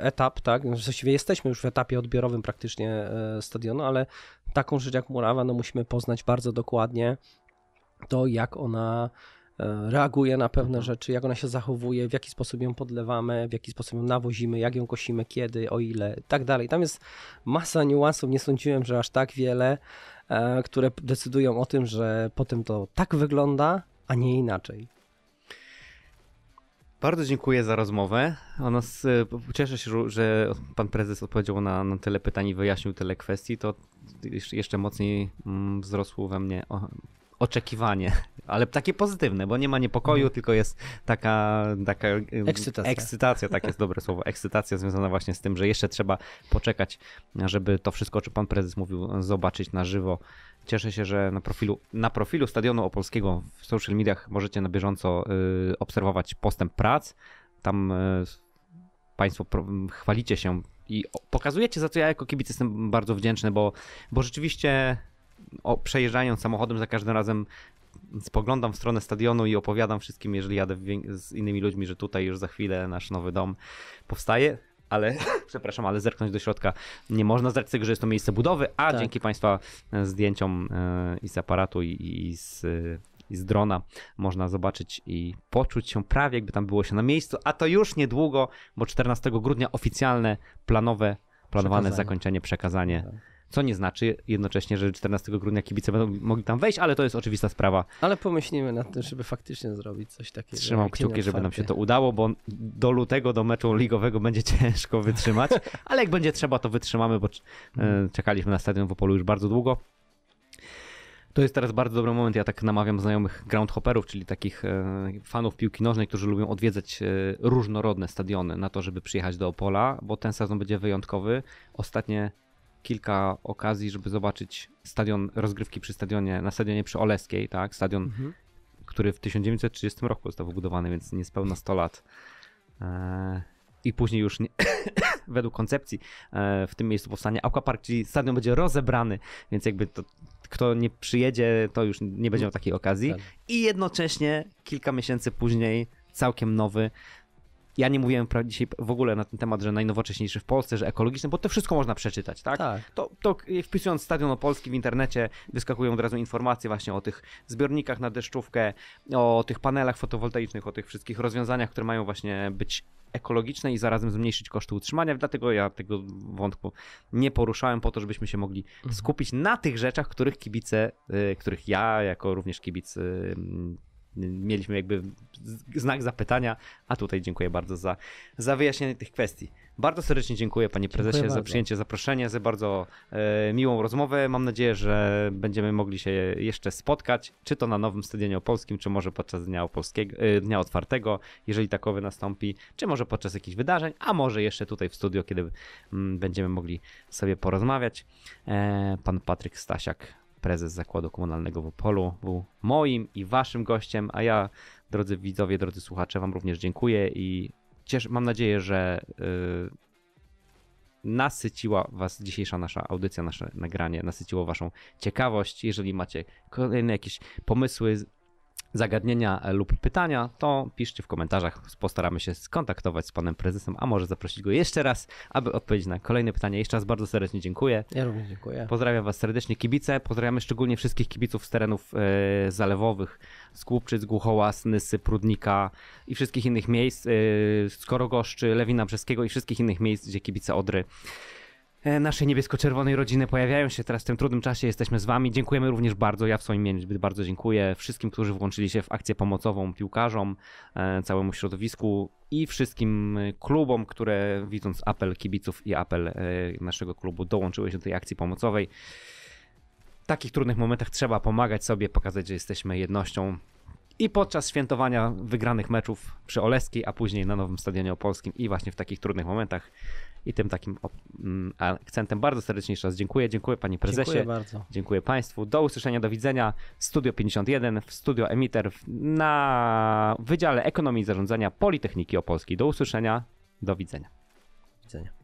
etap, tak? Właściwie jesteśmy już w etapie odbiorowym praktycznie stadionu, ale taką rzecz jak murawa, no musimy poznać bardzo dokładnie to, jak ona e, reaguje na pewne mhm. rzeczy, jak ona się zachowuje, w jaki sposób ją podlewamy, w jaki sposób ją nawozimy, jak ją kosimy, kiedy, o ile i tak dalej. Tam jest masa niuansów, nie sądziłem, że aż tak wiele, e, które decydują o tym, że potem to tak wygląda, a nie inaczej. Bardzo dziękuję za rozmowę. Ona e, cieszę się, że pan prezes odpowiedział na, na tyle pytań i wyjaśnił tyle kwestii. To jeszcze mocniej mm, wzrosło we mnie oczekiwanie, <laughs> ale takie pozytywne, bo nie ma niepokoju, mhm. tylko jest taka, taka ekscytacja. ekscytacja, tak jest dobre słowo, ekscytacja związana właśnie z tym, że jeszcze trzeba poczekać, żeby to wszystko, czy pan prezes mówił, zobaczyć na żywo. Cieszę się, że na profilu, na profilu Stadionu Opolskiego w social mediach możecie na bieżąco y, obserwować postęp prac. Tam y, Państwo pro, chwalicie się i pokazujecie, za co ja jako kibic jestem bardzo wdzięczny, bo, bo rzeczywiście o, przejeżdżając samochodem za każdym razem spoglądam w stronę stadionu i opowiadam wszystkim, jeżeli jadę z innymi ludźmi, że tutaj już za chwilę nasz nowy dom powstaje. Ale, <laughs> przepraszam, ale zerknąć do środka nie można zerknąć, racji tego, że jest to miejsce budowy, a tak. dzięki Państwa e, zdjęciom e, i z aparatu i, i z i z drona można zobaczyć i poczuć się prawie jakby tam było się na miejscu, a to już niedługo, bo 14 grudnia oficjalne planowe, planowane przekazanie. zakończenie, przekazanie tak co nie znaczy jednocześnie, że 14 grudnia kibice będą mogli tam wejść, ale to jest oczywista sprawa. Ale pomyślimy nad tym, żeby faktycznie zrobić coś takiego. Trzymam kciuki, żeby nam się to udało, bo do lutego, do meczu ligowego będzie <laughs> ciężko wytrzymać, ale jak będzie trzeba, to wytrzymamy, bo e, czekaliśmy na stadion w Opolu już bardzo długo. To jest teraz bardzo dobry moment. Ja tak namawiam znajomych groundhopperów, czyli takich e, fanów piłki nożnej, którzy lubią odwiedzać e, różnorodne stadiony, na to, żeby przyjechać do Opola, bo ten sezon będzie wyjątkowy. Ostatnie kilka okazji, żeby zobaczyć stadion rozgrywki przy stadionie, na stadionie przy Oleskiej, tak? Stadion, mhm. który w 1930 roku został wybudowany, więc niespełna 100 lat. E, I później już nie, <coughs> według koncepcji e, w tym miejscu powstanie Aquapark, czyli stadion będzie rozebrany, więc jakby to, kto nie przyjedzie, to już nie będzie miał takiej okazji. I jednocześnie kilka miesięcy później całkiem nowy ja nie mówiłem dzisiaj w ogóle na ten temat, że najnowocześniejszy w Polsce, że ekologiczny, bo to wszystko można przeczytać, tak? tak. To, to wpisując Stadion Opolski w internecie wyskakują od razu informacje właśnie o tych zbiornikach na deszczówkę, o tych panelach fotowoltaicznych, o tych wszystkich rozwiązaniach, które mają właśnie być ekologiczne i zarazem zmniejszyć koszty utrzymania. Dlatego ja tego wątku nie poruszałem po to, żebyśmy się mogli mhm. skupić na tych rzeczach, których kibice, y, których ja jako również kibic y, mieliśmy jakby znak zapytania, a tutaj dziękuję bardzo za, za wyjaśnienie tych kwestii. Bardzo serdecznie dziękuję panie prezesie za przyjęcie zaproszenia, za bardzo e, miłą rozmowę. Mam nadzieję, że będziemy mogli się jeszcze spotkać, czy to na nowym stadionie opolskim, czy może podczas Dnia, Opolskiego, e, Dnia Otwartego, jeżeli takowy nastąpi, czy może podczas jakichś wydarzeń, a może jeszcze tutaj w studio, kiedy m, mm, będziemy mogli sobie porozmawiać. E, pan Patryk Stasiak prezes Zakładu Komunalnego w Opolu, był moim i waszym gościem, a ja, drodzy widzowie, drodzy słuchacze, wam również dziękuję i cieszę, mam nadzieję, że yy, nasyciła was dzisiejsza nasza audycja, nasze nagranie, nasyciło waszą ciekawość. Jeżeli macie kolejne jakieś pomysły, zagadnienia lub pytania, to piszcie w komentarzach. Postaramy się skontaktować z panem prezesem, a może zaprosić go jeszcze raz, aby odpowiedzieć na kolejne pytania. Jeszcze raz bardzo serdecznie dziękuję. Ja również dziękuję. Pozdrawiam was serdecznie kibice. Pozdrawiamy szczególnie wszystkich kibiców z terenów e, zalewowych, z Głupczyc, Głuchołas, Nysy, Prudnika i wszystkich innych miejsc, yy, Skorogoszczy, Lewina Brzeskiego i wszystkich innych miejsc, gdzie kibice Odry E, naszej niebiesko-czerwonej rodziny pojawiają się teraz w tym trudnym czasie. Jesteśmy z wami. Dziękujemy również bardzo. Ja w swoim imieniu bardzo dziękuję wszystkim, którzy włączyli się w akcję pomocową piłkarzom, e, całemu środowisku i wszystkim klubom, które widząc apel kibiców i apel e, naszego klubu dołączyły się do tej akcji pomocowej. W takich trudnych momentach trzeba pomagać sobie, pokazać, że jesteśmy jednością. I podczas świętowania wygranych meczów przy Oleskiej, a później na nowym stadionie opolskim i właśnie w takich trudnych momentach i tym takim mm, akcentem bardzo serdecznie jeszcze raz dziękuję. Dziękuję Pani Prezesie. Dziękuję bardzo. Dziękuję Państwu. Do usłyszenia, do widzenia. Studio 51 w Studio Emiter na Wydziale Ekonomii i Zarządzania Politechniki Opolskiej. Do usłyszenia, do widzenia. Do widzenia.